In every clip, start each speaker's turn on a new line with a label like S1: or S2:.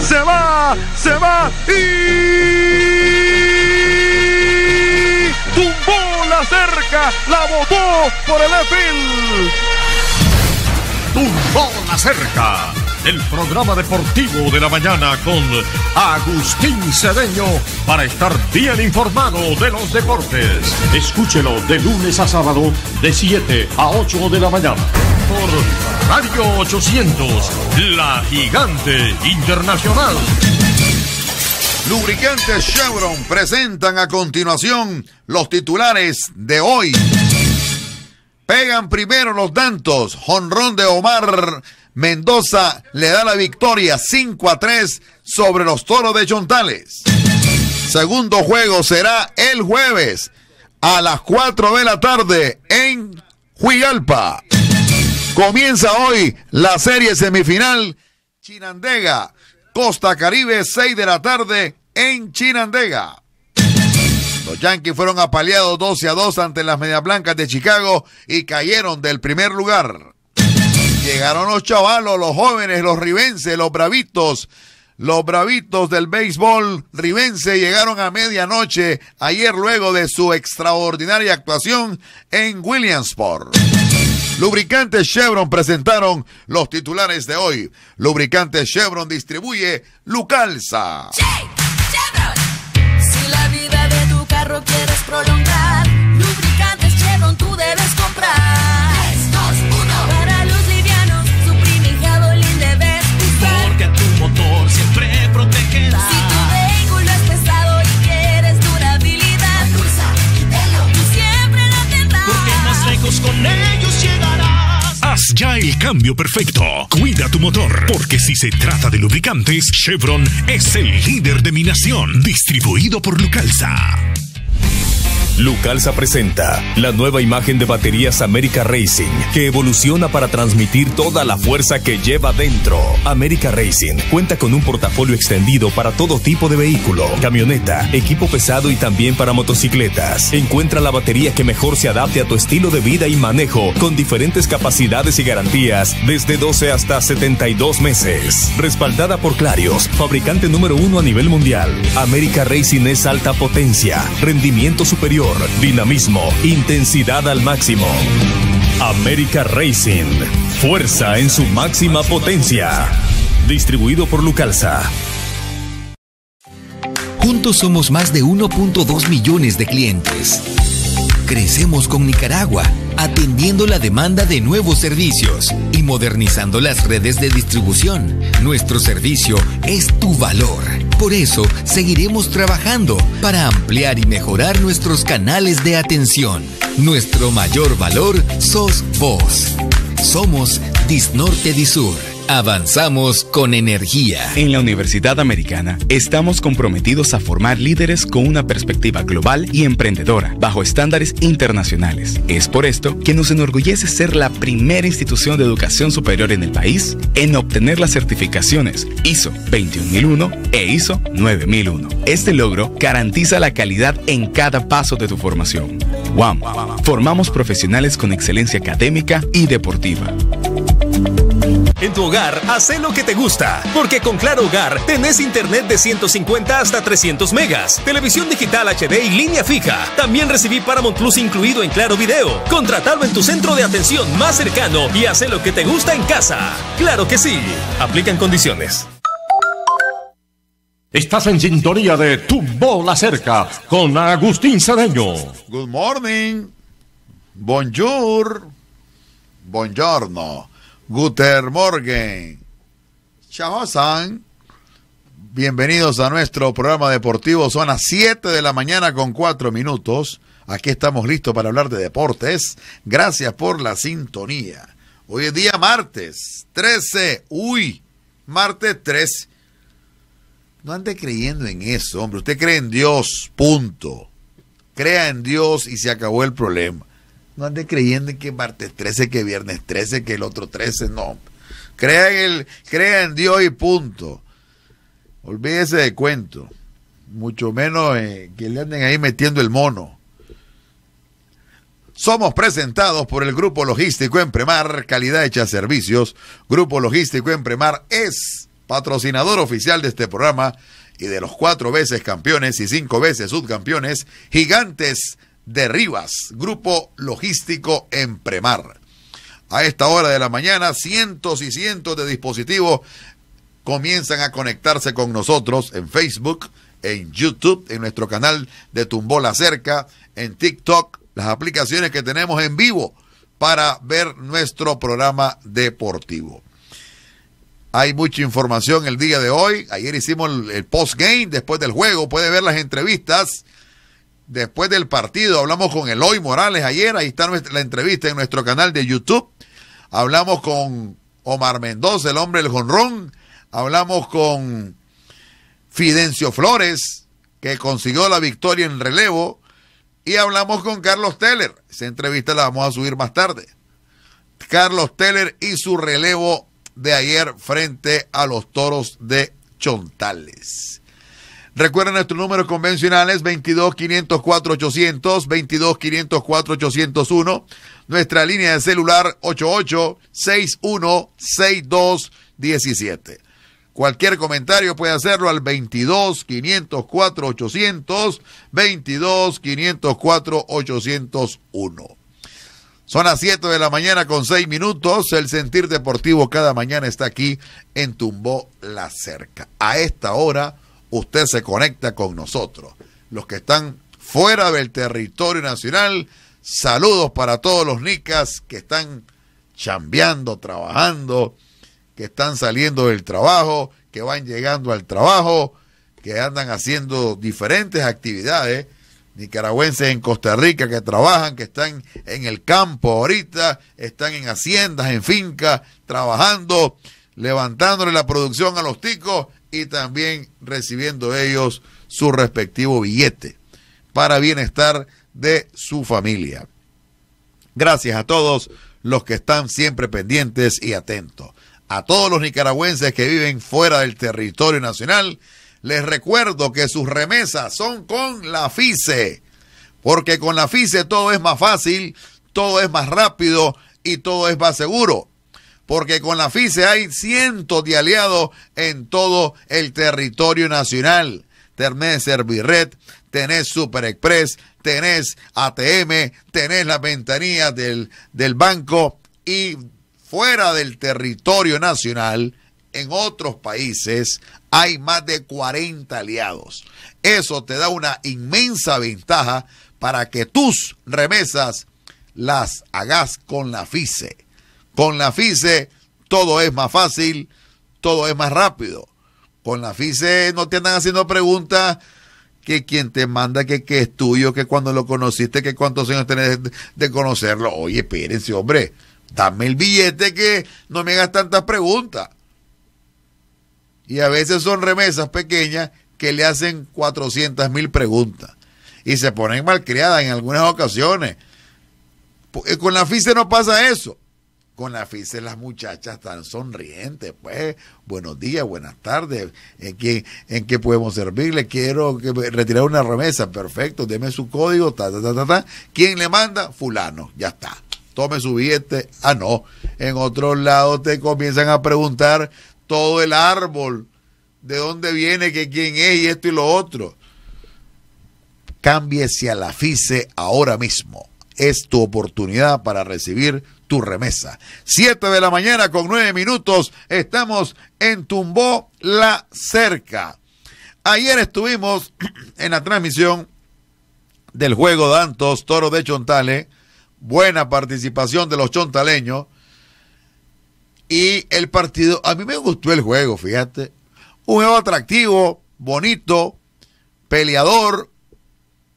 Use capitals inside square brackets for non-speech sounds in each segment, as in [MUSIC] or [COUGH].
S1: se va, se va y tumbó la cerca, la botó por el Efil.
S2: Tumbó la cerca el programa deportivo de la mañana con Agustín Cedeño para estar bien informado de los deportes. Escúchelo de lunes a sábado de 7 a 8 de la mañana por Radio 800, la gigante internacional.
S1: Lubricantes Chevron presentan a continuación los titulares de hoy. Pegan primero los dantos, jonrón de Omar Mendoza le da la victoria 5 a 3 sobre los toros de Chontales. Segundo juego será el jueves a las 4 de la tarde en Huigalpa. Comienza hoy la serie semifinal Chinandega, Costa Caribe, 6 de la tarde en Chinandega. Los Yankees fueron apaleados 12 a 2 ante las Medias Blancas de Chicago y cayeron del primer lugar. Llegaron los chavalos, los jóvenes, los ribenses, los bravitos. Los bravitos del béisbol ribense llegaron a medianoche ayer luego de su extraordinaria actuación en Williamsport. Lubricantes Chevron presentaron los titulares de hoy. Lubricantes Chevron distribuye Lucalza. Si
S3: la vida de
S4: tu carro quieres prolongar, lubricantes Chevron tú debes comprar. Si tu vehículo es pesado y quieres durabilidad,
S3: recursa, quítelo, tú siempre lo tendrás. Porque más lejos con ellos llegarás.
S4: Haz ya el cambio perfecto. Cuida tu motor, porque si se trata de lubricantes, Chevron es el líder de mi nación. Distribuido por Lucalza. Lucalza presenta la nueva imagen de baterías América Racing, que evoluciona para transmitir toda la fuerza que lleva dentro. América Racing cuenta con un portafolio extendido para todo tipo de vehículo, camioneta, equipo pesado y también para motocicletas. Encuentra la batería que mejor se adapte a tu estilo de vida y manejo, con diferentes capacidades y garantías desde 12 hasta 72 meses. Respaldada por Clarios, fabricante número uno a nivel mundial. América Racing es alta potencia, rendimiento superior dinamismo, intensidad al máximo. América Racing, fuerza en su máxima potencia. Distribuido por Lucalza. Juntos somos más de 1.2 millones de clientes. Crecemos con Nicaragua, atendiendo la demanda de nuevos servicios y modernizando las redes de distribución. Nuestro servicio es tu valor. Por eso seguiremos trabajando para ampliar y mejorar nuestros canales de atención. Nuestro mayor valor sos vos. Somos Disnorte Disur. Avanzamos con energía. En la Universidad Americana estamos comprometidos a formar líderes con una perspectiva global y emprendedora, bajo estándares internacionales. Es por esto que nos enorgullece ser la primera institución de educación superior en el país en obtener las certificaciones ISO 21001 e ISO 9001. Este logro garantiza la calidad en cada paso de tu formación. formamos profesionales con excelencia académica y deportiva. En tu hogar, haz lo que te gusta, porque con Claro Hogar tenés internet de 150 hasta 300 megas, televisión digital HD y línea fija. También recibí Paramount Plus incluido en Claro Video. Contratalo en tu centro de atención más cercano y haz lo que te gusta en casa. Claro que sí. Aplican condiciones.
S2: Estás en sintonía de Tu Bola Cerca con
S1: Agustín Sadeño. Good morning. Bonjour. Buongiorno. Guter Morgen. San. Bienvenidos a nuestro programa deportivo. Son las 7 de la mañana con 4 minutos. Aquí estamos listos para hablar de deportes. Gracias por la sintonía. Hoy es día martes 13. Uy, martes 3. No ande creyendo en eso, hombre. Usted cree en Dios, punto. Crea en Dios y se acabó el problema. No ande creyendo que martes 13, que viernes 13, que el otro 13, no. Crea en, en Dios y punto. Olvídese de cuento. Mucho menos eh, que le anden ahí metiendo el mono. Somos presentados por el Grupo Logístico Empremar, calidad hecha servicios. Grupo Logístico Empremar es patrocinador oficial de este programa y de los cuatro veces campeones y cinco veces subcampeones, gigantes de Rivas, Grupo Logístico Premar A esta hora de la mañana, cientos y cientos de dispositivos comienzan a conectarse con nosotros en Facebook, en YouTube, en nuestro canal de Tumbola Cerca, en TikTok, las aplicaciones que tenemos en vivo para ver nuestro programa deportivo. Hay mucha información el día de hoy. Ayer hicimos el, post-game después del juego. Puede ver las entrevistas después del partido. Hablamos con Eloy Morales ayer, ahí está la entrevista en nuestro canal de YouTube. Hablamos con Omar Mendoza, el hombre del jonrón. Hablamos con Fidencio Flores, que consiguió la victoria en relevo. Y hablamos con Carlos Teller. Esa entrevista la vamos a subir más tarde. Carlos Teller y su relevo de ayer frente a los toros de Chontales. Recuerden nuestros números convencionales, 22 504 800, 22 504 801. Nuestra línea de celular 88 61 62 17. Cualquier comentario puede hacerlo al 22 504 800, 22 504 801. Son las 7 de la mañana con 6 minutos. El sentir deportivo cada mañana está aquí en Tumbó la Cerca. A esta hora usted se conecta con nosotros. Los que están fuera del territorio nacional, saludos para todos los nicas que están chambeando, trabajando, que están saliendo del trabajo, que van llegando al trabajo, que andan haciendo diferentes actividades, nicaragüenses en Costa Rica que trabajan, que están en el campo ahorita, están en haciendas, en fincas, trabajando, levantándole la producción a los ticos, y también recibiendo ellos su respectivo billete para bienestar de su familia. Gracias a todos los que están siempre pendientes y atentos. A todos los nicaragüenses que viven fuera del territorio nacional, les recuerdo que sus remesas son con la FICE, porque con la FICE todo es más fácil, todo es más rápido y todo es más seguro porque con la FISE hay cientos de aliados en todo el territorio nacional. Tenés Servirred, tenés Super Express, tenés ATM, tenés las ventanillas del, del banco y fuera del territorio nacional, en otros países, hay más de 40 aliados. Eso te da una inmensa ventaja para que tus remesas las hagas con la FISE. Con la FISE todo es más fácil, todo es más rápido. Con la FISE no te andan haciendo preguntas que quien te manda que, es tuyo, que cuando lo conociste, que cuántos años tenés de conocerlo. Oye, espérense, hombre, dame el billete que no me hagas tantas preguntas. Y a veces son remesas pequeñas que le hacen 400 mil preguntas y se ponen malcriadas en algunas ocasiones. Eh, con la FISE no pasa eso con la FICE las muchachas tan sonrientes, pues, buenos días, buenas tardes, ¿en qué, en qué podemos servirle? Quiero retirar una remesa, perfecto, deme su código, ta, ¿Quién le manda? Fulano, ya está. Tome su billete. Ah, no. En otro lado te comienzan a preguntar todo el árbol, de dónde viene, que quién es y esto y lo otro. Cámbiese a la FICE ahora mismo. Es tu oportunidad para recibir tu remesa. Siete de la mañana con nueve minutos. Estamos en Tumbó la Cerca. Ayer estuvimos [CLEARS THROAT] en la transmisión del juego de Toro de Chontale. Buena participación de los chontaleños. Y el partido, a mí me gustó el juego, fíjate. Un juego atractivo, bonito, peleador,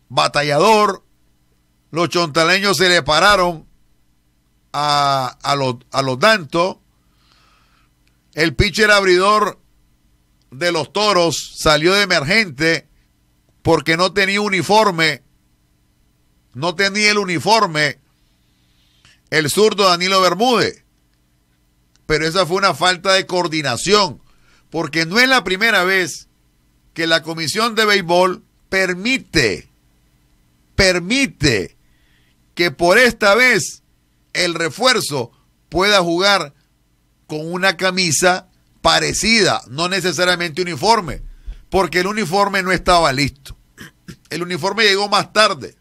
S1: batallador. Los chontaleños se le pararon a, a, los a los tanto, el pitcher abridor de los toros salió de emergente porque no tenía uniforme. No tenía el uniforme el zurdo Danilo Bermúdez. Pero esa fue una falta de coordinación. Porque no es la primera vez que la Comisión de Béisbol permite, permite que por esta vez el refuerzo pueda jugar con una camisa parecida, no necesariamente uniforme, porque el uniforme no estaba listo. El uniforme llegó más tarde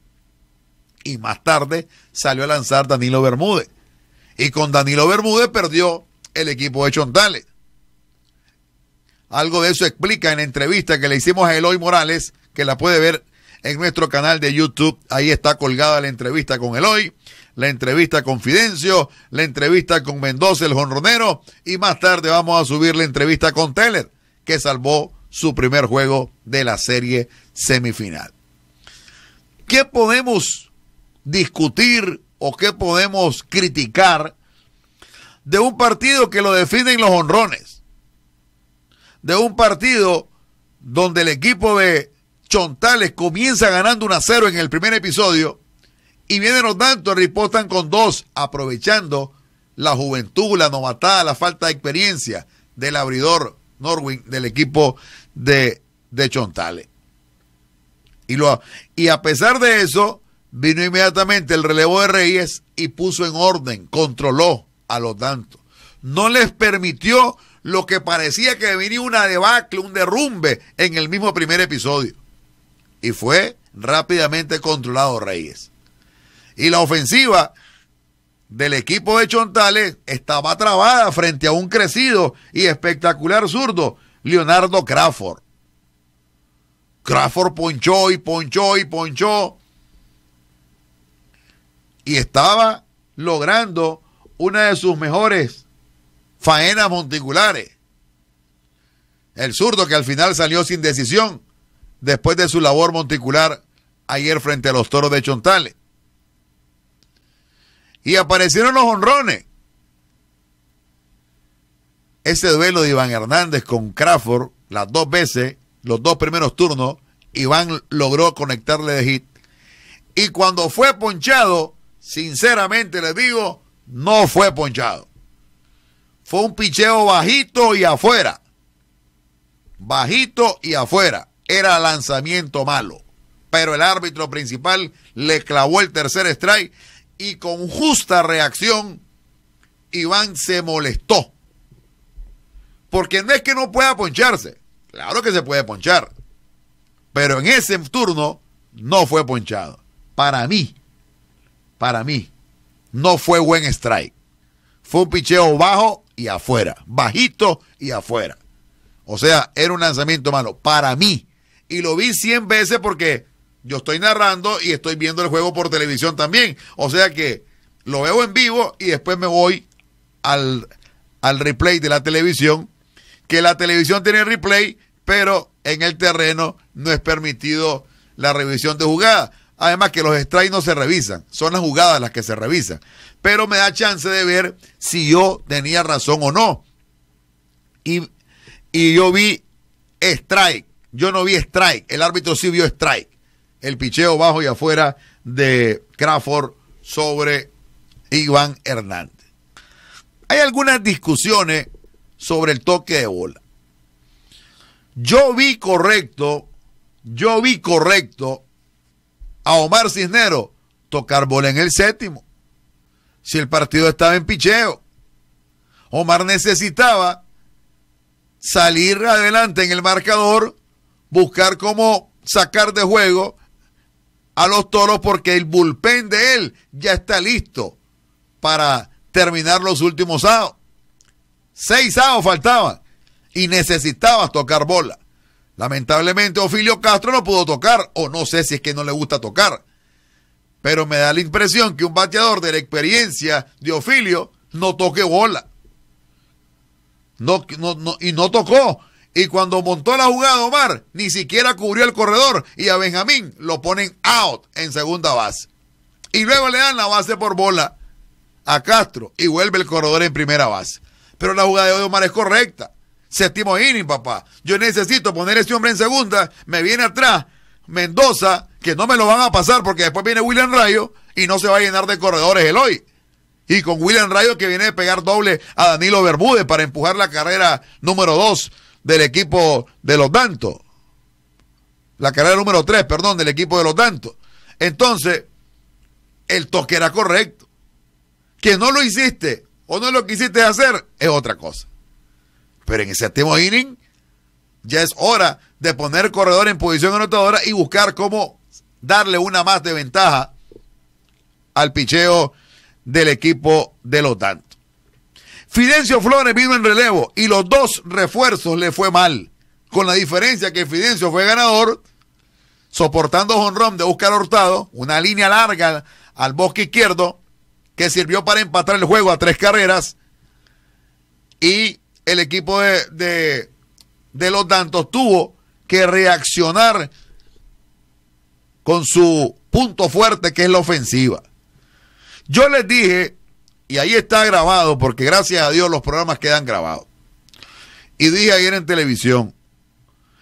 S1: y más tarde salió a lanzar Danilo Bermúdez. Y con Danilo Bermúdez perdió el equipo de Chontales. Algo de eso explica en la entrevista que le hicimos a Eloy Morales, que la puede ver en nuestro canal de YouTube. Ahí está colgada la entrevista con Eloy la entrevista con Fidencio, la entrevista con Mendoza, el jonronero, y más tarde vamos a subir la entrevista con Teller, que salvó su primer juego de la serie semifinal. ¿Qué podemos discutir o qué podemos criticar de un partido que lo definen los honrones? De un partido donde el equipo de Chontales comienza ganando un a 0 en el primer episodio y vienen los Dantos, ripostan con dos, aprovechando la juventud, la novatada, la falta de experiencia del abridor Norwin del equipo de, de Chontales. Y, y a pesar de eso, vino inmediatamente el relevo de Reyes y puso en orden, controló a los Dantos. No les permitió lo que parecía que venía una debacle, un derrumbe en el mismo primer episodio. Y fue rápidamente controlado Reyes. Y la ofensiva del equipo de Chontales estaba trabada frente a un crecido y espectacular zurdo, Leonardo Crawford. Crawford ponchó y ponchó y ponchó. Y estaba logrando una de sus mejores faenas monticulares. El zurdo que al final salió sin decisión después de su labor monticular ayer frente a los toros de Chontales y aparecieron los honrones. Ese duelo de Iván Hernández con Crawford, las dos veces, los dos primeros turnos, Iván logró conectarle de hit. Y cuando fue ponchado, sinceramente les digo, no fue ponchado. Fue un picheo bajito y afuera. Bajito y afuera. Era lanzamiento malo. Pero el árbitro principal le clavó el tercer strike y con justa reacción, Iván se molestó. Porque no es que no pueda poncharse, claro que se puede ponchar, pero en ese turno no fue ponchado. Para mí, para mí, no fue buen strike. Fue un picheo bajo y afuera, bajito y afuera. O sea, era un lanzamiento malo para mí. Y lo vi 100 veces porque yo estoy narrando y estoy viendo el juego por televisión también. O sea que lo veo en vivo y después me voy al, al replay de la televisión, que la televisión tiene replay, pero en el terreno no es permitido la revisión de jugada. Además que los strikes no se revisan, son las jugadas las que se revisan. Pero me da chance de ver si yo tenía razón o no. Y, y yo vi strike, yo no vi strike, el árbitro sí vio strike el picheo bajo y afuera de Crawford sobre Iván Hernández. Hay algunas discusiones sobre el toque de bola. Yo vi correcto, yo vi correcto a Omar Cisneros tocar bola en el séptimo. Si el partido estaba en picheo, Omar necesitaba salir adelante en el marcador, buscar cómo sacar de juego a los toros porque el bullpen de él ya está listo para terminar los últimos sábados. Seis sábados faltaban y necesitabas tocar bola. Lamentablemente Ofilio Castro no pudo tocar, o no sé si es que no le gusta tocar. Pero me da la impresión que un bateador de la experiencia de Ofilio no toque bola. no, y no tocó. Y cuando montó la jugada Omar, ni siquiera cubrió el corredor y a Benjamín lo ponen out en segunda base. Y luego le dan la base por bola a Castro y vuelve el corredor en primera base. Pero la jugada de Omar es correcta. Séptimo inning, papá. Yo necesito poner a este hombre en segunda. Me viene atrás Mendoza, que no me lo van a pasar porque después viene William Rayo y no se va a llenar de corredores el hoy. Y con William Rayo que viene de pegar doble a Danilo Bermúdez para empujar la carrera número 2 del equipo de los tantos. La carrera número 3, perdón, del equipo de los tantos. Entonces, el toque era correcto. Que no lo hiciste o no lo quisiste hacer es otra cosa. Pero en ese séptimo inning ya es hora de poner corredor en posición anotadora y buscar cómo darle una más de ventaja al picheo del equipo de los tantos. Fidencio Flores vino en relevo y los dos refuerzos le fue mal. Con la diferencia que Fidencio fue ganador, soportando Rom de Óscar Hurtado, una línea larga al bosque izquierdo que sirvió para empatar el juego a tres carreras. Y el equipo de, de, de los Dantos tuvo que reaccionar con su punto fuerte que es la ofensiva. Yo les dije y ahí está grabado, porque gracias a Dios los programas quedan grabados. Y dije ayer en televisión,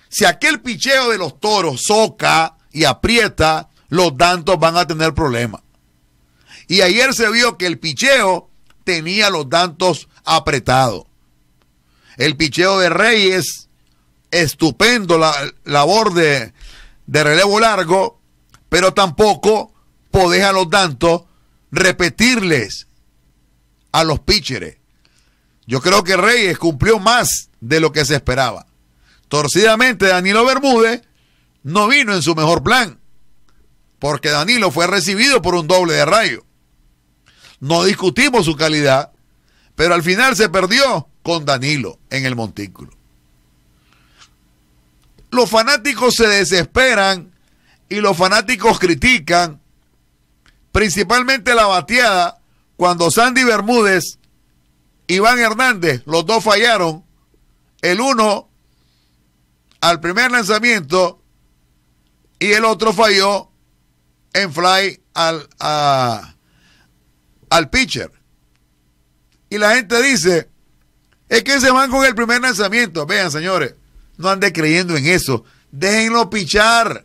S1: si aquel picheo de los toros soca y aprieta, los dantos van a tener problemas. Y ayer se vio que el picheo tenía los dantos apretados. El picheo de Reyes, estupendo la labor de, relevo largo, pero tampoco podés a los dantos repetirles a los pitchers. Yo creo que Reyes cumplió más de lo que se esperaba. Torcidamente, Danilo Bermúdez no vino en su mejor plan, porque Danilo fue recibido por un doble de rayo. No discutimos su calidad, pero al final se perdió con Danilo en el montículo. Los fanáticos se desesperan y los fanáticos critican, principalmente la bateada cuando Sandy Bermúdez, Iván Hernández, los dos fallaron, el uno al primer lanzamiento y el otro falló en fly al, al pitcher. Y la gente dice, es que se van con el primer lanzamiento. Vean, señores, no ande creyendo en eso. Déjenlo pichar.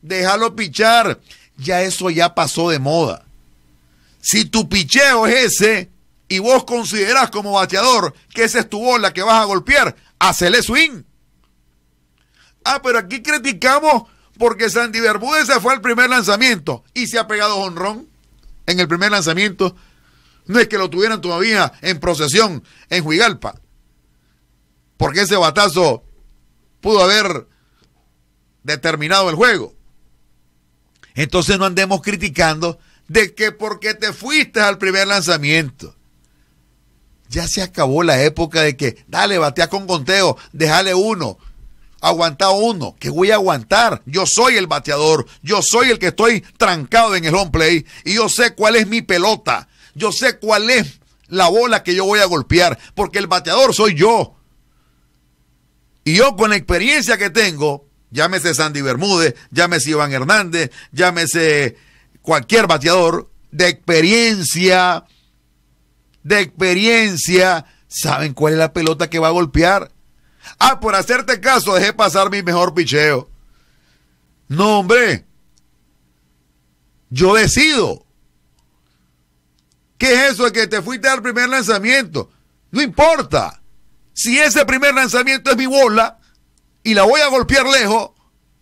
S1: Déjalo pichar. Ya eso ya pasó de moda. Si tu picheo es ese y vos considerás como bateador que esa es tu bola que vas a golpear, hacele swing. Ah, pero aquí criticamos porque Sandy Bermúdez se fue al primer lanzamiento y se ha pegado honrón en el primer lanzamiento. No es que lo tuvieran todavía en procesión en Juigalpa. Porque ese batazo pudo haber determinado el juego. Entonces no andemos criticando de que porque te fuiste al primer lanzamiento. Ya se acabó la época de que, dale, batea con conteo, déjale uno, aguanta uno, que voy a aguantar. Yo soy el bateador, yo soy el que estoy trancado en el home play y yo sé cuál es mi pelota, yo sé cuál es la bola que yo voy a golpear, porque el bateador soy yo. Y yo con la experiencia que tengo, llámese Sandy Bermúdez, llámese Iván Hernández, llámese cualquier bateador de experiencia, de experiencia, saben cuál es la pelota que va a golpear. Ah, por hacerte caso, dejé pasar mi mejor picheo. No, hombre. Yo decido. ¿Qué es eso de que te fuiste al primer lanzamiento? No importa. Si ese primer lanzamiento es mi bola y la voy a golpear lejos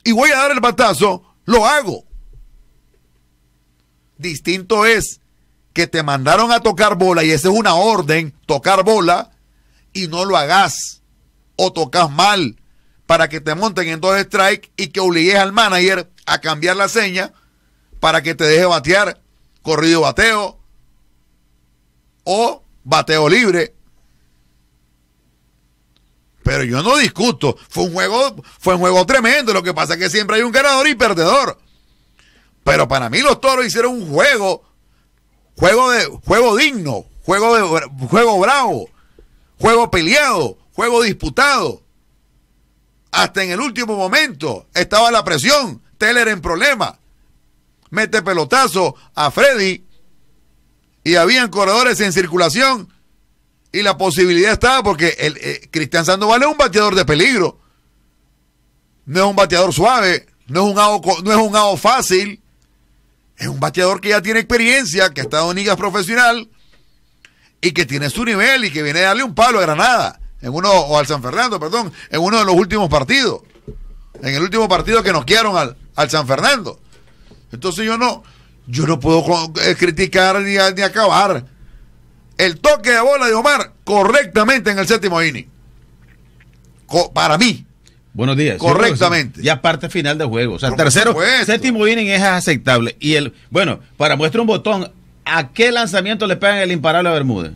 S1: y voy a dar el batazo, lo hago. Distinto es que te mandaron a tocar bola y esa es una orden, tocar bola, y no lo hagas o tocas mal para que te monten en dos strikes y que obligues al manager a cambiar la seña para que te deje batear corrido bateo o bateo libre. Pero yo no discuto, fue un juego, fue un juego tremendo, lo que pasa es que siempre hay un ganador y perdedor. Pero para mí los toros hicieron un juego, juego de juego digno, juego de juego bravo, juego peleado, juego disputado. Hasta en el último momento estaba la presión, Teller en problema. Mete pelotazo a Freddy y habían corredores en circulación y la posibilidad estaba porque el, eh, Cristian Sandoval es un bateador de peligro. No es un bateador suave, no es un no es un fácil. Es un bateador que ya tiene experiencia, que ha estado en ligas profesional y que tiene su nivel y que viene a darle un palo a Granada, en uno, o al San Fernando, perdón, en uno de los últimos partidos. En el último partido que nos quedaron al, San Fernando. Entonces yo no, yo no puedo eh, criticar ni, acabar. El toque de bola de Omar correctamente en el séptimo inning. para mí,
S3: Buenos días. Correctamente. Ya parte final del juego. O sea, tercero,
S1: séptimo inning es aceptable.
S3: Y el, bueno, para muestra un botón, ¿a qué lanzamiento le pegan el imparable a Bermúdez?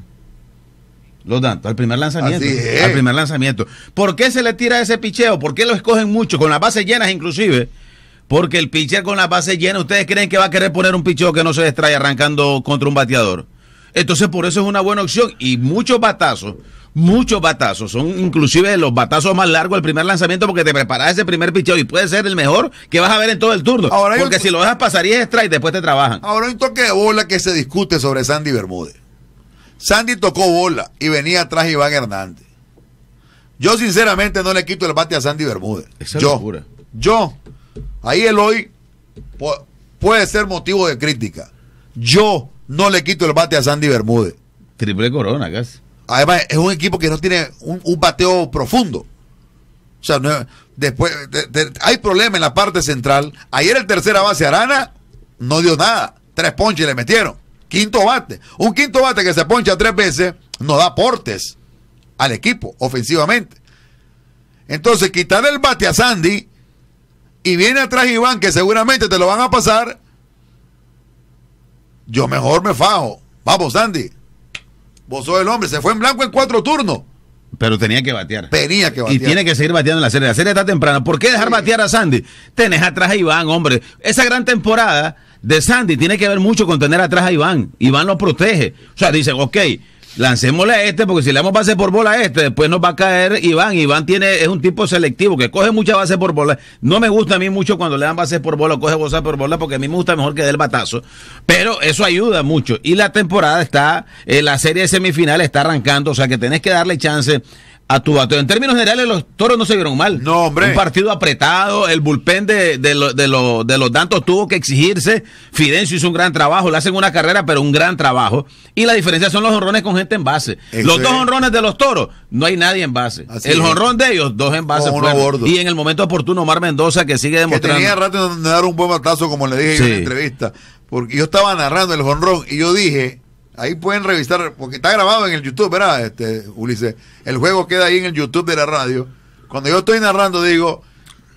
S3: Lo tanto, al primer lanzamiento. Al primer lanzamiento. ¿Por qué se le tira ese picheo? ¿Por qué lo escogen mucho? Con las bases llenas inclusive. Porque el pitcher con las bases llenas, ¿ustedes creen que va a querer poner un picheo que no se extrae arrancando contra un bateador? Entonces, por eso es una buena opción. Y muchos batazos, muchos batazos, son inclusive los batazos más largos del primer lanzamiento porque te preparas ese primer picheo y puede ser el mejor que vas a ver en todo el turno. porque si lo dejas pasar y es strike,
S1: después te trabajan. Ahora hay un toque de bola que se discute sobre Sandy Bermúdez. Sandy tocó bola y venía atrás Iván Hernández. Yo sinceramente no le quito el bate a Sandy Bermúdez. yo, yo, ahí el hoy puede ser motivo de crítica. Yo no le quito el bate a Sandy Bermúdez. Triple corona casi. Además, es un equipo que no tiene un, bateo profundo. O sea, después hay problema en la parte central. Ayer el tercera base Arana no dio nada. Tres ponches le metieron. Quinto bate. Un quinto bate que se poncha tres veces no da aportes al equipo ofensivamente. Entonces, quitar el bate a Sandy y viene atrás Iván, que seguramente te lo van a pasar, yo mejor me fajo. Vamos, Sandy. Vos sos el hombre. Se fue en blanco en cuatro turnos.
S3: Pero tenía que batear. Tenía que batear. Y tiene que seguir bateando en la serie. La serie está temprana. ¿Por qué dejar batear a Sandy? Tenés atrás a Iván, hombre. Esa gran temporada de Sandy tiene que ver mucho con tener atrás a Iván. Iván lo protege. O sea, dice, ok, lancémosle a este, porque si le damos base por bola a este, después nos va a caer Iván. Iván tiene, es un tipo selectivo que coge mucha base por bola. No me gusta a mí mucho cuando le dan bases por bola o coge bolsa por bola, porque a mí me gusta mejor que dé el batazo. Pero eso ayuda mucho. Y la temporada está, eh, la serie de semifinales está arrancando, o sea que tenés que darle chance a En términos generales, los toros no se vieron mal. No, hombre. Un partido apretado, el bullpen de, los dantos tuvo que exigirse. Fidencio hizo un gran trabajo, le hacen una carrera, pero un gran trabajo. Y la diferencia son los honrones con gente en base. Los dos honrones de los toros, no hay nadie en base. el honrón de ellos, dos en base. y
S1: en el momento oportuno, Omar Mendoza, que sigue demostrando. Que tenía rato de dar un buen batazo, como le dije en la entrevista. Porque yo estaba narrando el honrón y yo dije, Ahí pueden revisar, porque está grabado en el YouTube, ¿verdad, este, Ulises? El juego queda ahí en el YouTube de la radio. Cuando yo estoy narrando, digo,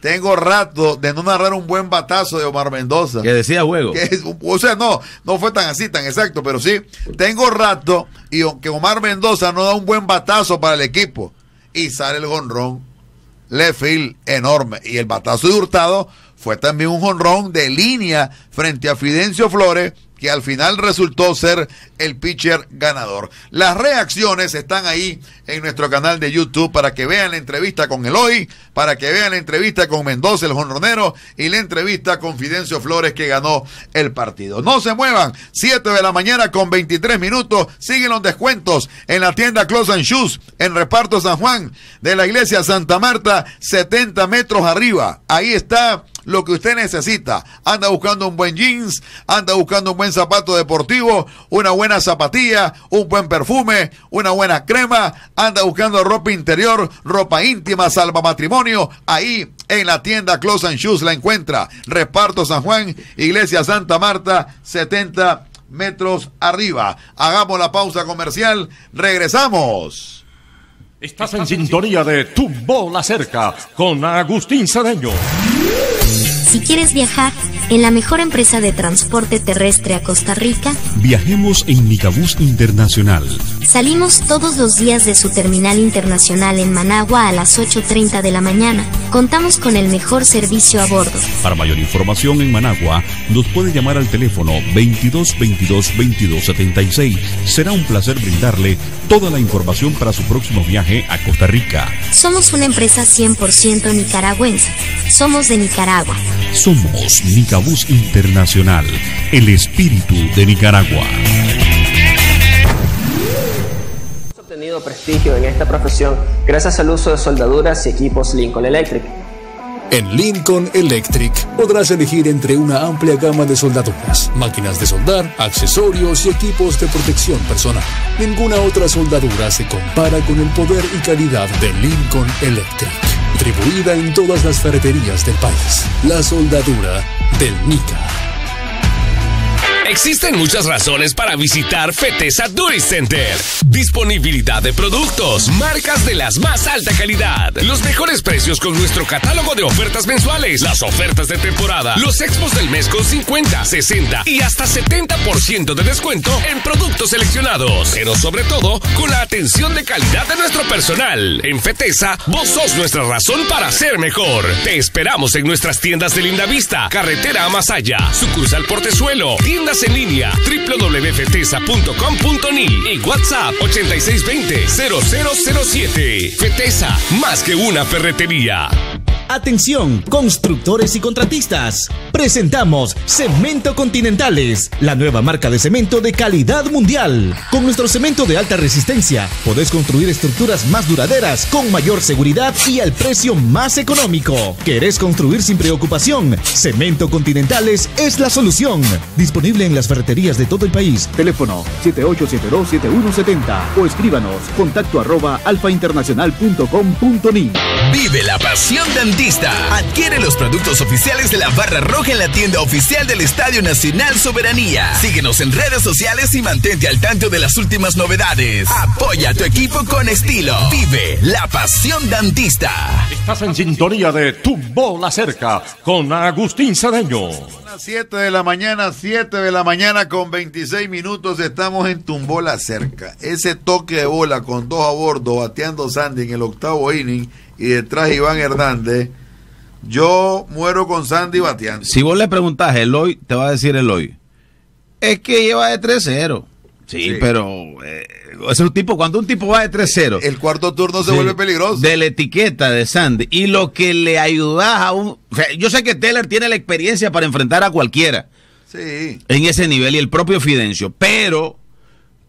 S1: tengo rato de no narrar un buen batazo de Omar Mendoza. Que decía juego. o sea, no, no fue tan así, tan exacto, pero sí, tengo rato y aunque Omar Mendoza no da un buen batazo para el equipo. Y sale el jonrón, Lefield enorme. Y el batazo de Hurtado fue también un jonrón de línea frente a Fidencio Flores que al final resultó ser el pitcher ganador. Las reacciones están ahí en nuestro canal de YouTube para que vean la entrevista con Eloy, para que vean la entrevista con Mendoza, el jonronero, y la entrevista con Fidencio Flores que ganó el partido. No se muevan, 7 de la mañana con 23 minutos, siguen los descuentos en la tienda Close and Shoes, en Reparto San Juan, de la iglesia Santa Marta, 70 metros arriba. Ahí está lo que usted necesita. Anda buscando un buen jeans, anda buscando un buen zapato deportivo, una buena zapatilla, un buen perfume, una buena crema, anda buscando ropa interior, ropa íntima, salva matrimonio, ahí en la tienda Clothes and Shoes la encuentra. Reparto San Juan, Iglesia Santa Marta, 70 metros arriba. Hagamos la pausa comercial, regresamos. Estás en
S2: sintonía de Tumbó la Cerca con Agustín Sadeño
S3: si quieres viajar, en la mejor empresa de
S4: transporte
S3: terrestre a Costa Rica,
S4: viajemos en Nicabús Internacional.
S3: Salimos todos los días de su terminal internacional en Managua a las 8.30 de la mañana. Contamos con el mejor servicio a bordo.
S4: Para mayor información en Managua, nos puede llamar al teléfono 22 22 22 76. Será un placer brindarle toda la información para su próximo viaje a Costa Rica.
S3: Somos una empresa 100%
S1: nicaragüense. Somos de Nicaragua.
S4: Somos Nicaragua Bus Internacional, el espíritu de Nicaragua.
S1: Hemos obtenido prestigio en esta profesión gracias al uso de soldaduras y equipos Lincoln Electric.
S4: En Lincoln Electric podrás elegir entre una amplia gama de soldaduras, máquinas de soldar, accesorios y equipos de protección personal. Ninguna otra soldadura se compara con el poder y calidad de Lincoln Electric, distribuida en todas las ferreterías del país. La soldadura del NICA. Existen muchas razones para visitar Fetesa Tourist Center. Disponibilidad de productos, marcas de las más alta calidad, los mejores precios con nuestro catálogo de ofertas mensuales, las ofertas de temporada, los expos del mes con 50, 60 y hasta 70% de descuento en productos seleccionados, pero sobre todo con la atención de calidad de nuestro personal. En Feteza, vos sos nuestra razón para ser mejor. Te esperamos en nuestras tiendas de Linda Vista, carretera a Masaya, sucursal Portezuelo, tiendas en línea www.fetesa.com.ni y WhatsApp 8620-0007.
S2: FETESA,
S4: más que una ferretería. Atención, constructores y contratistas. Presentamos Cemento Continentales, la nueva marca de cemento de calidad mundial. Con nuestro cemento de alta resistencia, podés construir estructuras más duraderas, con mayor seguridad y al precio más económico. ¿Querés construir sin preocupación? Cemento Continentales es la solución. Disponible en las ferreterías de todo el país. Teléfono 7872-7170 o
S3: escríbanos contacto arroba alfainternacional.com.ni. Vive la pasión dandista Adquiere los productos oficiales de la barra roja en la tienda oficial del Estadio Nacional Soberanía. Síguenos en redes sociales y mantente al tanto de las últimas novedades. Apoya a tu equipo con estilo. Vive
S2: la pasión dentista. Estás en sintonía de Tumbola la Cerca con Agustín
S1: las 7 de la mañana, 7 de la mañana con 26 minutos estamos en Tumbola Cerca. Ese toque de bola con dos a bordo bateando Sandy en el octavo inning y detrás Iván Hernández, yo muero con Sandy Batián.
S3: Si vos le preguntás Eloy, te va a decir Eloy. Es que lleva de 3-0. Sí, pero eh, es un tipo, cuando un tipo va de 3-0. El cuarto turno se vuelve peligroso. De la etiqueta de Sandy. Y lo que le ayuda a un. yo sé que Taylor tiene la experiencia para enfrentar a cualquiera. Sí. En ese nivel y el propio Fidencio. Pero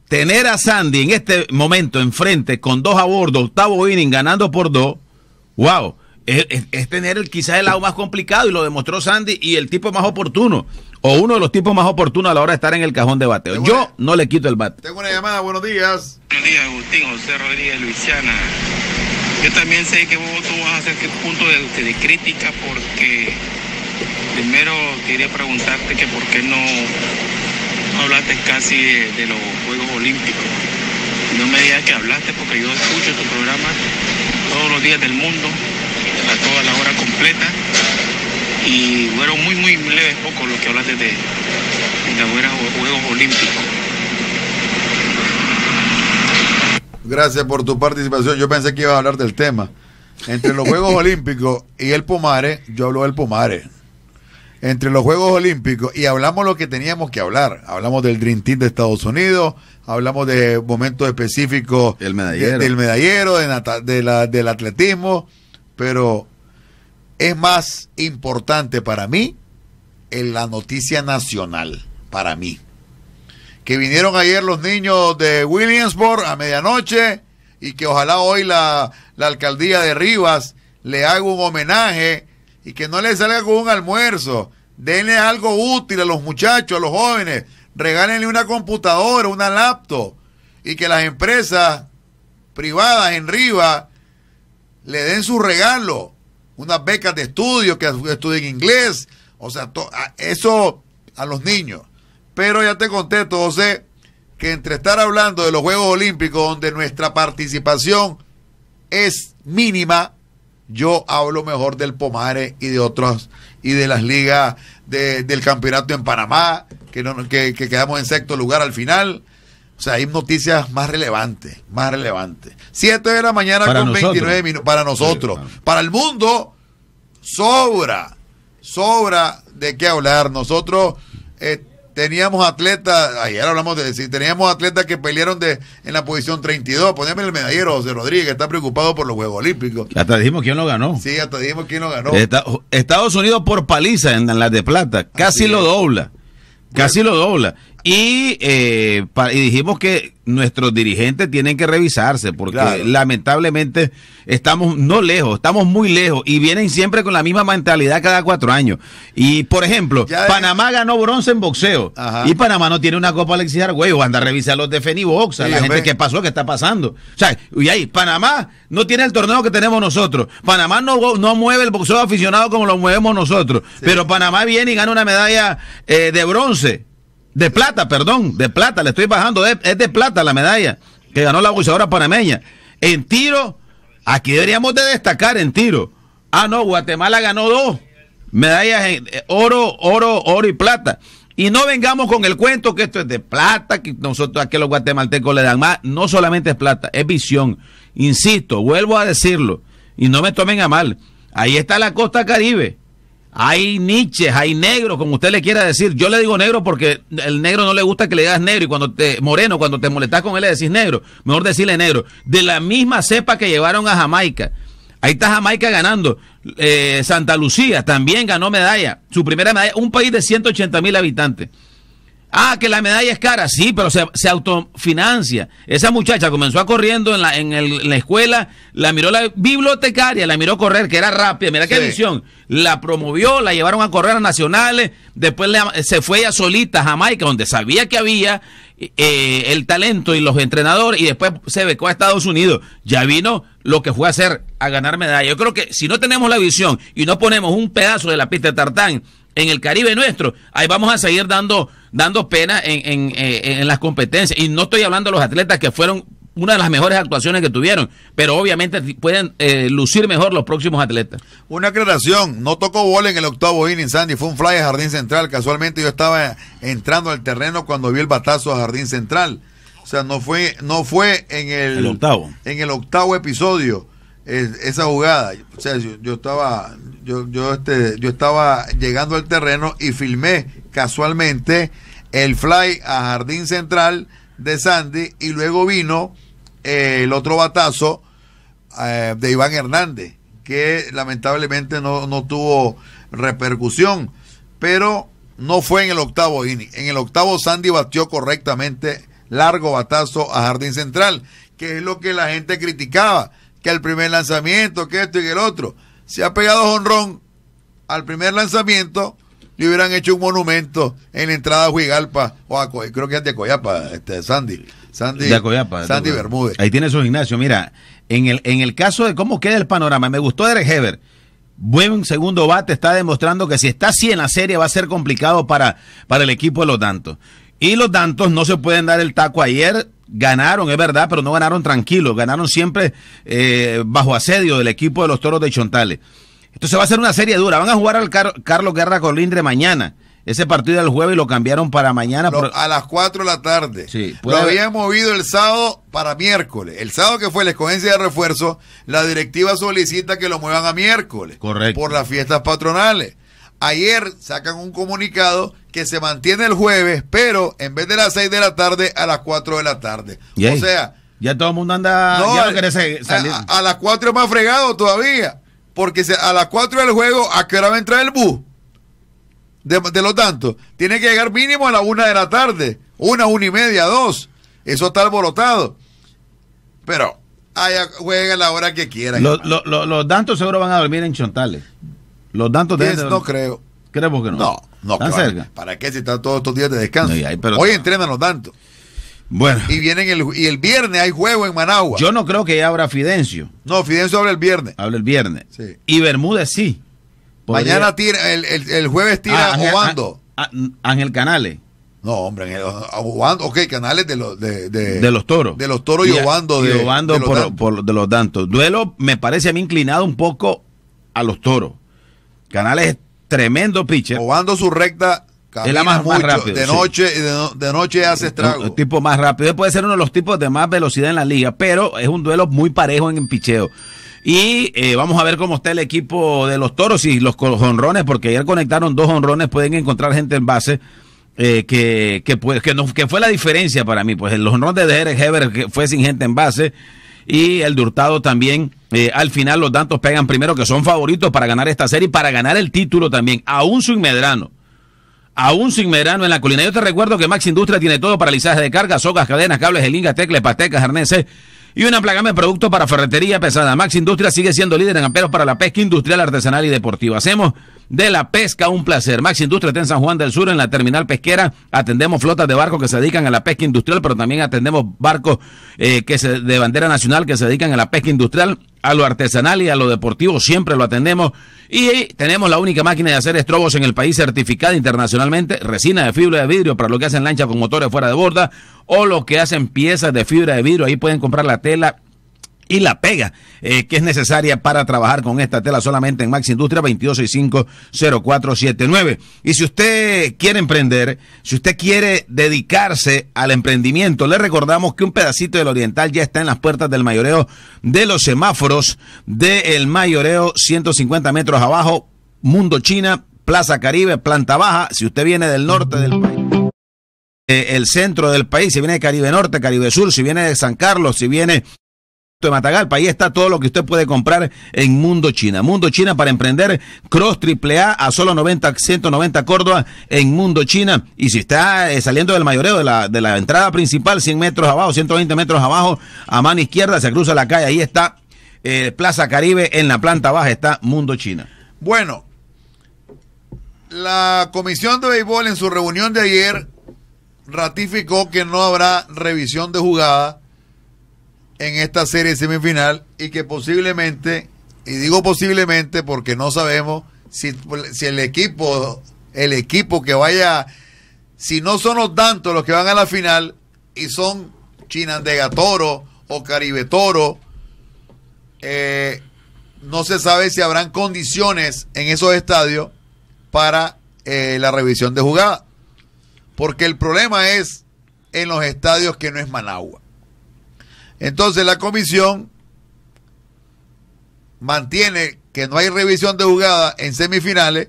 S3: tener a Sandy en este momento enfrente con dos a bordo, octavo inning ganando por dos wow, es, tener el, quizás el lado más complicado y lo demostró Sandy y el tipo más oportuno. O uno de los tipos más oportunos a la hora de estar en el cajón de bateo. Yo no le quito el bate.
S1: Tengo una llamada, buenos días. Buenos días, Agustín, José Rodríguez, Luisiana. Yo también sé que vos tú vas a hacer que punto de,
S3: crítica porque primero quería preguntarte que por qué no, hablaste casi de los Juegos Olímpicos no me digas que hablaste porque yo escucho tu programa todos los días del mundo, a toda la hora completa. Y fueron muy, muy leves poco lo que hablaste de,
S4: los Juegos Olímpicos.
S1: Gracias por tu participación. Yo pensé que ibas a hablar del tema. Entre los Juegos [LAUGHS] Olímpicos y el Pomare, yo hablo del Pomare entre los Juegos Olímpicos y hablamos lo que teníamos que hablar. Hablamos del Dream Team de Estados Unidos, hablamos de momentos específicos El medallero. del medallero, del atletismo, pero es más importante para mí en la noticia nacional, para mí. Que vinieron ayer los niños de Williamsburg a medianoche y que ojalá hoy la, la alcaldía de Rivas le haga un homenaje y que no le salga con un almuerzo. Denle algo útil a los muchachos, a los jóvenes. Regálenle una computadora, una laptop. Y que las empresas privadas en Riva le den su regalo. Unas becas de estudio, que estudien inglés. O sea, eso a los niños. Pero ya te contesto, José, que entre estar hablando de los Juegos Olímpicos, donde nuestra participación es mínima, yo hablo mejor del Pomare y de otras, y de las ligas del campeonato en Panamá, que, que, quedamos en sexto lugar al final. O sea, hay noticias más relevantes, más relevantes. Siete de la mañana con nosotros. 29 minutos. Para nosotros, para el mundo, sobra, sobra de qué hablar. Nosotros eh, teníamos atletas, ayer hablamos de decir, teníamos atletas que pelearon de, en la posición 32. Poneme el medallero José Rodríguez, que está preocupado por los Juegos Olímpicos.
S3: Hasta dijimos quién lo ganó. Sí,
S1: hasta dijimos quién lo ganó.
S3: Estados Unidos por paliza en, las de plata, casi lo dobla. Casi lo dobla. Eh, y, dijimos que nuestros dirigentes tienen que revisarse porque lamentablemente estamos no lejos, estamos muy lejos y vienen siempre con la misma mentalidad cada cuatro años. Y por ejemplo, Panamá ganó bronce en boxeo y Panamá no tiene una Copa Alexis Arguello, anda a revisar los de Fenibox, la gente que pasó, que está pasando. O sea, y ahí, Panamá no tiene el torneo que tenemos nosotros. Panamá no, no mueve el boxeo aficionado como lo movemos nosotros, pero Panamá viene y gana una medalla eh, de bronce de plata, perdón, de plata, le estoy bajando, es de plata la medalla que ganó la boxeadora panameña. En tiro, aquí deberíamos de destacar en tiro. Ah, no, Guatemala ganó dos medallas en eh, oro, oro, oro y plata. Y no vengamos con el cuento que esto es de plata, que nosotros aquí los guatemaltecos le dan más. No solamente es plata, es visión. Insisto, vuelvo a decirlo, y no me tomen a mal. Ahí está la costa caribe. Hay niches, hay negros, como usted le quiera decir. Yo le digo negro porque el negro no le gusta que le digas negro y cuando te moreno, cuando te molestas con él le decís negro. Mejor decirle negro. De la misma cepa que llevaron a Jamaica. Ahí está Jamaica ganando. Eh, Santa Lucía también ganó medalla. Su primera medalla. Un país de 180 mil habitantes. Ah, que la medalla es cara, sí, pero se, autofinancia. Esa muchacha comenzó a corriendo en la, en, la, escuela, la miró la bibliotecaria, la miró correr, que era rápida, mira qué visión. La promovió, la llevaron a correr a nacionales, después se fue ella solita a Jamaica, donde sabía que había eh, el talento y los entrenadores, y después se becó a Estados Unidos. Ya vino lo que fue a hacer, a ganar medalla. Yo creo que si no tenemos la visión y no ponemos un pedazo de la pista de tartán en el Caribe nuestro, ahí vamos a seguir dando, dando pena en, en, eh, en, las competencias. Y no estoy hablando de los atletas que fueron una de las mejores actuaciones que tuvieron, pero obviamente pueden eh, lucir mejor los próximos atletas.
S1: Una aclaración, no tocó bola en el octavo inning, Sandy, fue un fly a Jardín Central. Casualmente yo estaba entrando al terreno cuando vi el batazo a Jardín Central. O sea, no fue, no fue en el octavo. En el octavo episodio esa jugada. O sea, yo, estaba, yo, yo, este, yo estaba llegando al terreno y filmé casualmente el fly a Jardín Central de Sandy y luego vino eh, el otro batazo eh, de Iván Hernández, que lamentablemente no, tuvo repercusión, pero no fue en el octavo En el octavo Sandy batió correctamente largo batazo a Jardín Central, que es lo que la gente criticaba, que el primer lanzamiento, que esto y que el otro. Si ha pegado jonrón al primer lanzamiento, le hubieran hecho un monumento en la entrada a Huigalpa o creo que es de Coyapa, este, Sandy. Sandy, Sandy Bermúdez.
S3: Ahí tiene su gimnasio. Mira, en el, en el caso de cómo queda el panorama, me gustó de Heber. Buen segundo bate, está demostrando que si está así en la serie va a ser complicado para, para el equipo de los Dantos. Y los Dantos no se pueden dar el taco ayer Ganaron, es verdad, pero no ganaron tranquilos, ganaron siempre eh, bajo asedio del equipo de los Toros de Chontales. Entonces va a ser una serie dura. Van a jugar al Carlos Guerra Colindre mañana. Ese partido del jueves lo cambiaron
S1: para mañana. A las 4 de la tarde. Sí, lo habían movido el sábado para miércoles. El sábado que fue la escogencia de refuerzo, la directiva solicita que lo muevan a miércoles. Correcto. Por las fiestas patronales. Ayer sacan un comunicado que se mantiene el jueves, pero en vez de las 6 de la tarde, a las 4 de la tarde. O sea... Ya todo el mundo anda... A, las 4 es más fregado todavía. Porque a las 4 del juego, ¿a qué hora va a entrar el bus? De, los lo tiene que llegar mínimo a las 1 de la tarde. Una, una y media, dos. Eso está alborotado. Pero, Ay, juega a la hora que quiera Los,
S3: tantos seguro van a dormir en chontales. Los
S1: Dantos? de No creo. Creemos que no. No, no. creo. ¿Para qué si están todos estos días de descanso? Hoy entrenan los tantos. Bueno. Y vienen el, y el viernes hay juego en
S3: Managua. Yo no creo que abra Fidencio. No, Fidencio abre el viernes. abre el viernes. Y Bermúdez sí.
S1: Mañana tira, el, el, jueves tira ah, jugando. Ah, ah, Ángel Canales. No, hombre, ah, Obando, ok, canales de, los toros. De los toros y, Obando. De, los Dantos.
S3: tantos. Duelo me parece a mí inclinado un poco a los toros. Canales es tremendo pitcher. Jugando su recta es la más, de noche
S1: de, noche hace estrago.
S3: tipo más rápido. Puede ser uno de los tipos de más velocidad en la liga, pero es un duelo muy parejo en el picheo. Y eh, vamos a ver cómo está el equipo de los toros y los honrones, porque ayer conectaron dos honrones, pueden encontrar gente en base. Eh, que, fue la diferencia para mí, pues el honrón de Derek Heber que fue sin gente en base y el Hurtado también eh, al final los datos pegan primero que son favoritos para ganar esta serie y para ganar el título también, aún sin Medrano. Aún sin Medrano en la colina. Yo te recuerdo que Max Industria tiene todo para alisaje de cargas, sogas, cadenas, cables, jelingas, teclas, pastecas, arneses eh, y una plagama de productos para ferretería pesada. Max Industria sigue siendo líder en amperos para la pesca industrial, artesanal y deportiva. Hacemos de la pesca. Un placer. Max Industria está en San Juan del Sur, en la terminal pesquera. Atendemos flotas de barcos que se dedican a la pesca industrial, pero también atendemos barcos eh, que de bandera nacional que se dedican a la pesca industrial a lo artesanal y a lo deportivo siempre lo atendemos y tenemos la única máquina de hacer estrobos en el país certificada internacionalmente, resina de fibra de vidrio para lo que hacen lanchas con motores fuera de borda o lo que hacen piezas de fibra de vidrio, ahí pueden comprar la tela y la pega eh, que es necesaria para trabajar con esta tela solamente en Max Industria 22650479. Y si usted quiere emprender, si usted quiere dedicarse al emprendimiento, le recordamos que un pedacito del Oriental ya está en las puertas del mayoreo de los semáforos del mayoreo 150 metros abajo, Mundo China, Plaza Caribe, planta baja. Si usted viene del norte del país eh, el centro del país, si viene de Caribe Norte, Caribe Sur, si viene de San Carlos, si viene de Matagalpa. Ahí está todo lo que usted puede comprar en Mundo China. Mundo China para emprender Cross AAA a solo 90, 190 Córdoba en Mundo China. Y si está eh, saliendo del mayoreo de la, entrada principal, 100 metros abajo, 120 metros abajo, a mano izquierda se cruza la calle. Ahí está eh, Plaza Caribe. En la planta baja está Mundo China.
S1: Bueno, la Comisión de Béisbol en su reunión de ayer ratificó que no habrá revisión de jugada en esta serie semifinal y que posiblemente, y digo posiblemente porque no sabemos si, el equipo, el equipo que vaya, si no son los tantos los que van a la final y son Chinandega Toro o Caribe Toro, eh, no se sabe si habrán condiciones en esos estadios para eh, la revisión de jugada. Porque el problema es en los estadios que no es Managua. Entonces la comisión mantiene que no hay revisión de jugada en semifinales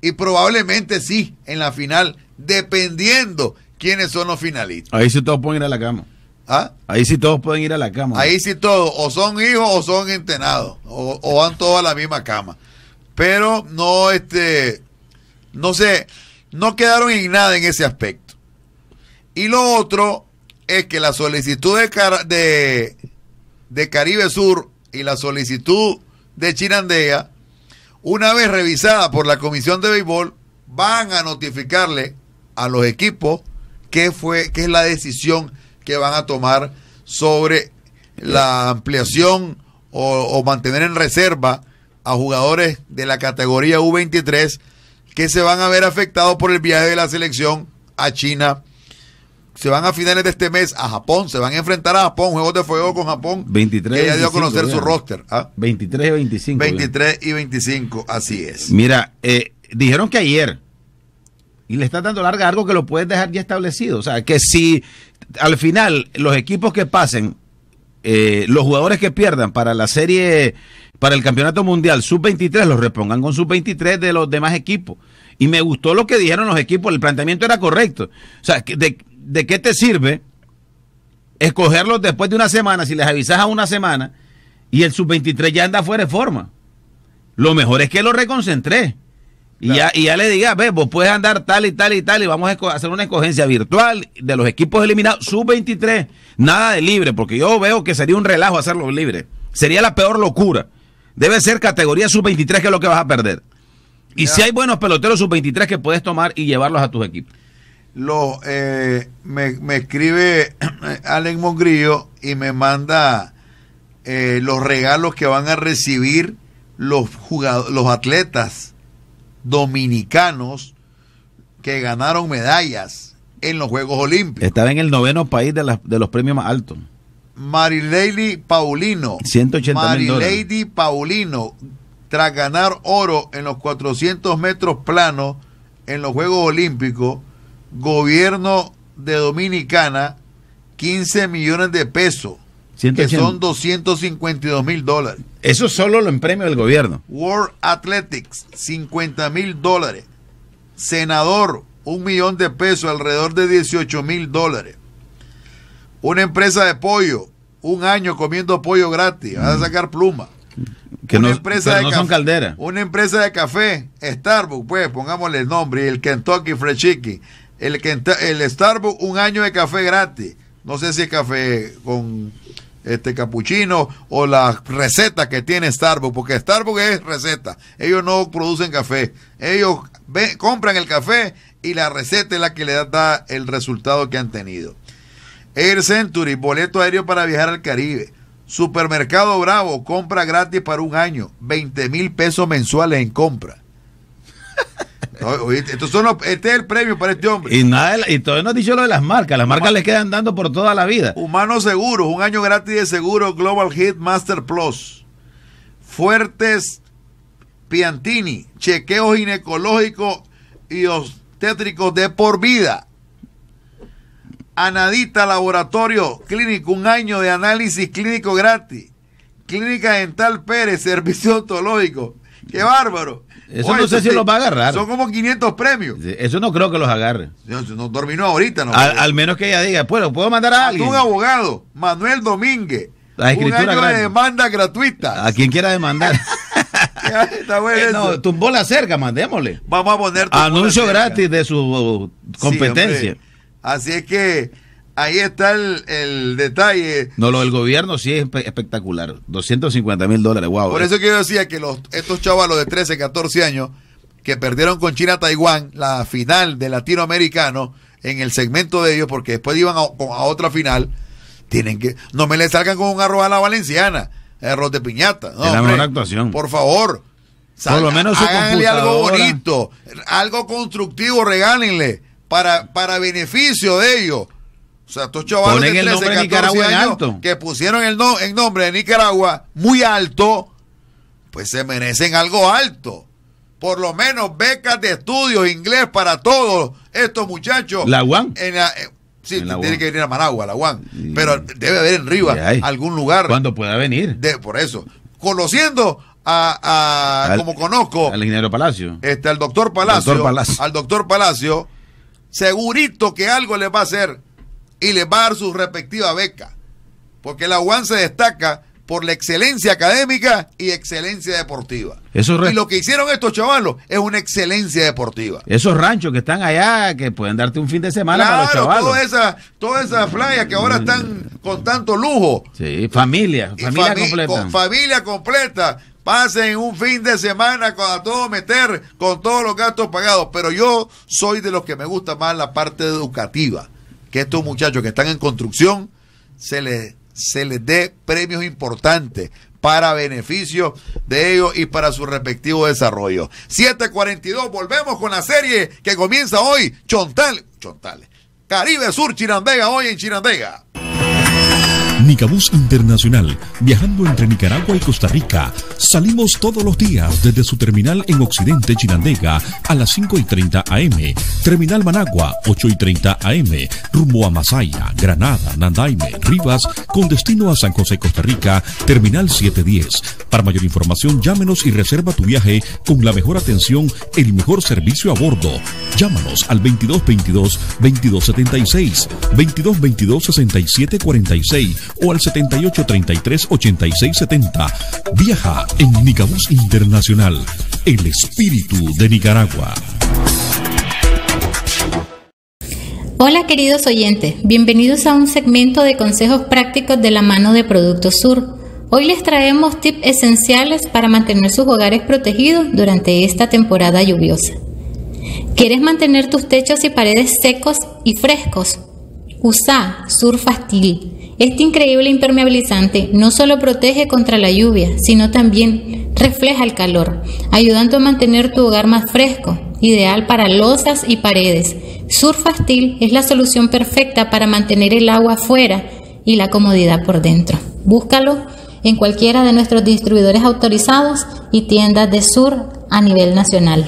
S1: y probablemente sí en la final, dependiendo quiénes son los finalistas.
S3: Ahí sí todos pueden ir a la cama. ¿Ah? Ahí sí todos pueden ir a la cama. Ahí
S1: sí todos, o son hijos o son entrenados, o, o van todos a la misma cama. Pero no, este, no sé, no quedaron en nada en ese aspecto. Y lo otro es que la solicitud de, Caribe Sur y la solicitud de Chinandea, una vez revisada por la Comisión de Béisbol, van a notificarle a los equipos qué fue, qué es la decisión que van a tomar sobre la ampliación o, o, mantener en reserva a jugadores de la categoría U23 que se van a ver afectados por el viaje de la selección a China se van a finales de este mes a Japón, se van a enfrentar a Japón, Juegos de Fuego con Japón. 23 Ella dio a conocer su roster. 23 ¿ah? y 25. 23 y 25, así es.
S3: Mira, eh, dijeron que ayer, y le está dando larga algo que lo puedes dejar ya establecido. O sea, que si al final los equipos que pasen, eh, los jugadores que pierdan para la serie, para el campeonato mundial sub-23, los repongan con sub-23 de los demás equipos. Y me gustó lo que dijeron los equipos, el planteamiento era correcto. O sea, de, ¿de qué te sirve escogerlos después de una semana, si les avisas a una semana y el sub-23 ya anda fuera de forma? Lo mejor es que lo reconcentré. Y, ya, le diga, ve, vos puedes andar tal y tal y tal, y vamos a hacer una escogencia virtual de los equipos eliminados, sub-23, nada de libre, porque yo veo que sería un relajo hacerlo libre. Sería la peor locura. Debe ser categoría sub-23 que es lo que vas a perder. Y si hay buenos peloteros sub-23 que puedes tomar y llevarlos a tus equipos
S1: los, eh, me, escribe [CLEARS THROAT] Alex Mongrillo y me manda eh, los regalos que van a recibir los, los atletas dominicanos que ganaron medallas en los Juegos Olímpicos.
S3: Estaba en el noveno país de, de los premios más altos.
S1: Marilady Paulino.
S3: 180 Marilady
S1: Paulino, tras ganar oro en los 400 metros planos en los Juegos Olímpicos, gobierno de Dominicana 15 millones de pesos, que son 252 mil dólares.
S3: Eso solo lo en premio del gobierno.
S1: World Athletics, 50 mil dólares. Senador, un millón de pesos, alrededor de 18 mil dólares. Una empresa de pollo, un año comiendo pollo gratis, vas a mm. sacar pluma.
S3: Que una empresa de café, caldera.
S1: Una empresa de café, Starbucks, pues pongámosle el nombre, y el Kentucky Fried Chicken, el, el Starbucks, un año de café gratis. No sé si es café con este capuchino o la receta que tiene Starbucks, porque Starbucks es receta. Ellos no producen café. Ellos compran el café y la receta es la que le da el resultado que han tenido. Air Century, boleto aéreo para viajar al Caribe. Supermercado Bravo, compra gratis para un año, 20 mil pesos mensuales en compra. [LAUGHS] este es el premio para este hombre. Y
S3: nada, y todavía no ha dicho lo de las marcas. Las marcas le quedan dando por toda la vida.
S1: Humanos Seguros, un año gratis de seguro Global Hit Master Plus. Fuertes Piantini, chequeo ginecológico y obstétrico de por vida. Anadita Laboratorio Clínico, un año de análisis clínico gratis. Clínica Dental Pérez, [LAUGHS] servicio ontológico, ¡Qué bárbaro! Eso no sé si los va a agarrar. Son como 500 premios. Eso no creo que los agarre. No, no ahorita. al, menos que ella diga, pues lo puedo mandar a alguien. Un abogado, Manuel Domínguez. La escritura un año de demanda gratuita.
S3: A quien quiera demandar. [LAUGHS]
S1: Está eh, no, tumbó la cerca,
S3: mandémosle.
S1: Vamos a poner. Anuncio gratis
S3: de su competencia.
S1: Así es que ahí está el, detalle.
S3: No, lo del gobierno sí es espectacular. 250 mil dólares, guau. Por eso
S1: quiero decir decía que los, estos chavalos de 13, 14 años que perdieron con China-Taiwán la final de latinoamericano en el segmento de ellos, porque después iban a, otra final, tienen que. No me le salgan con un arroz a la valenciana, arroz de piñata. No, actuación. Por favor.
S3: por lo menos su algo bonito,
S1: algo constructivo, regálenle para, para beneficio de ellos o sea, estos chavales Nicaragua que pusieron el, no, nombre de Nicaragua muy alto, pues se merecen algo alto. Por lo menos becas de estudios inglés para todos estos muchachos. La UAN. Eh, sí, tiene que venir a Managua, la UAN. Pero debe haber en Riva algún lugar.
S3: Cuando pueda venir. por eso.
S1: Conociendo a, como conozco. Al
S3: ingeniero Palacio.
S1: Este, al doctor Palacio, doctor Palacio, Al doctor Palacio. Segurito que algo le va a hacer y les va a dar su respectiva beca Porque la UAM se destaca por la excelencia académica y excelencia deportiva. Eso y lo que hicieron estos chavalos es una excelencia deportiva.
S3: Esos ranchos que están allá, que pueden darte un fin de semana claro, para los
S1: Todas esas playas que ahora mm. están con tanto lujo.
S3: Sí, familia, familia completa. Con
S1: familia completa. Pasen un fin de semana con, a todo meter, con todos los gastos pagados. Pero yo soy de los que me gusta más la parte educativa que estos muchachos que están en construcción se les, se dé premios importantes para beneficio de ellos y para su respectivo desarrollo. 742, volvemos con la serie que comienza hoy, Chontal, Chontales, Caribe Sur, Chirandega, hoy en Chirandega.
S4: Nicabús Internacional, viajando entre Nicaragua y Costa Rica. Salimos todos los días desde su terminal en Occidente, Chinandega, a las 5 y 30 AM. Terminal Managua, 8 y 30 AM. Rumbo a Masaya, Granada, Nandaime, Rivas, con destino a San José, Costa Rica, Terminal 710. Para mayor información, llámenos y reserva tu viaje con la mejor atención, el mejor servicio a bordo. Llámanos al 2222 2276 2222 6746 o al 7833-8670. Viaja en Nicabús Internacional, el espíritu de Nicaragua.
S3: Hola queridos oyentes, bienvenidos a un segmento de consejos prácticos de la mano de Producto Sur. Hoy les traemos tips esenciales para mantener sus hogares protegidos durante esta temporada lluviosa. ¿Quieres mantener tus techos y paredes secos y frescos? Usa Surfastil. Este increíble impermeabilizante no solo protege contra la lluvia, sino también refleja el calor, ayudando a mantener tu hogar más fresco, ideal para losas y paredes. Surfastil es la solución perfecta para mantener el agua fuera y la comodidad por dentro. Búscalo en cualquiera de nuestros distribuidores autorizados y tiendas de sur a nivel nacional.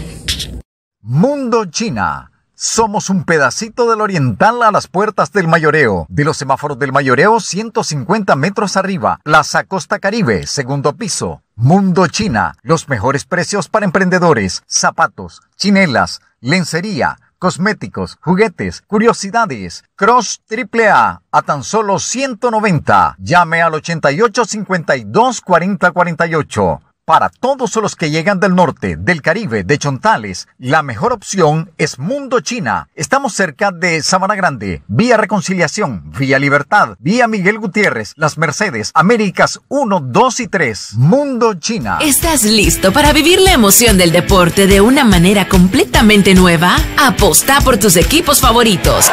S4: Mundo China somos un pedacito del oriental a las puertas del mayoreo. De los semáforos del mayoreo, 150 metros arriba. Plaza Costa Caribe, segundo piso. Mundo China. Los mejores precios para emprendedores. Zapatos, chinelas, lencería, cosméticos, juguetes, curiosidades. Cross AAA a tan solo 190. Llame al 88 52 40 48. Para todos los que llegan del norte, del Caribe, de Chontales, la mejor opción es Mundo China. Estamos cerca de Sabana Grande, Vía Reconciliación, Vía Libertad, Vía Miguel Gutiérrez, Las Mercedes, Américas 1, 2 y 3. Mundo China.
S3: ¿Estás listo para vivir la emoción del deporte de una manera completamente nueva? Aposta por tus equipos favoritos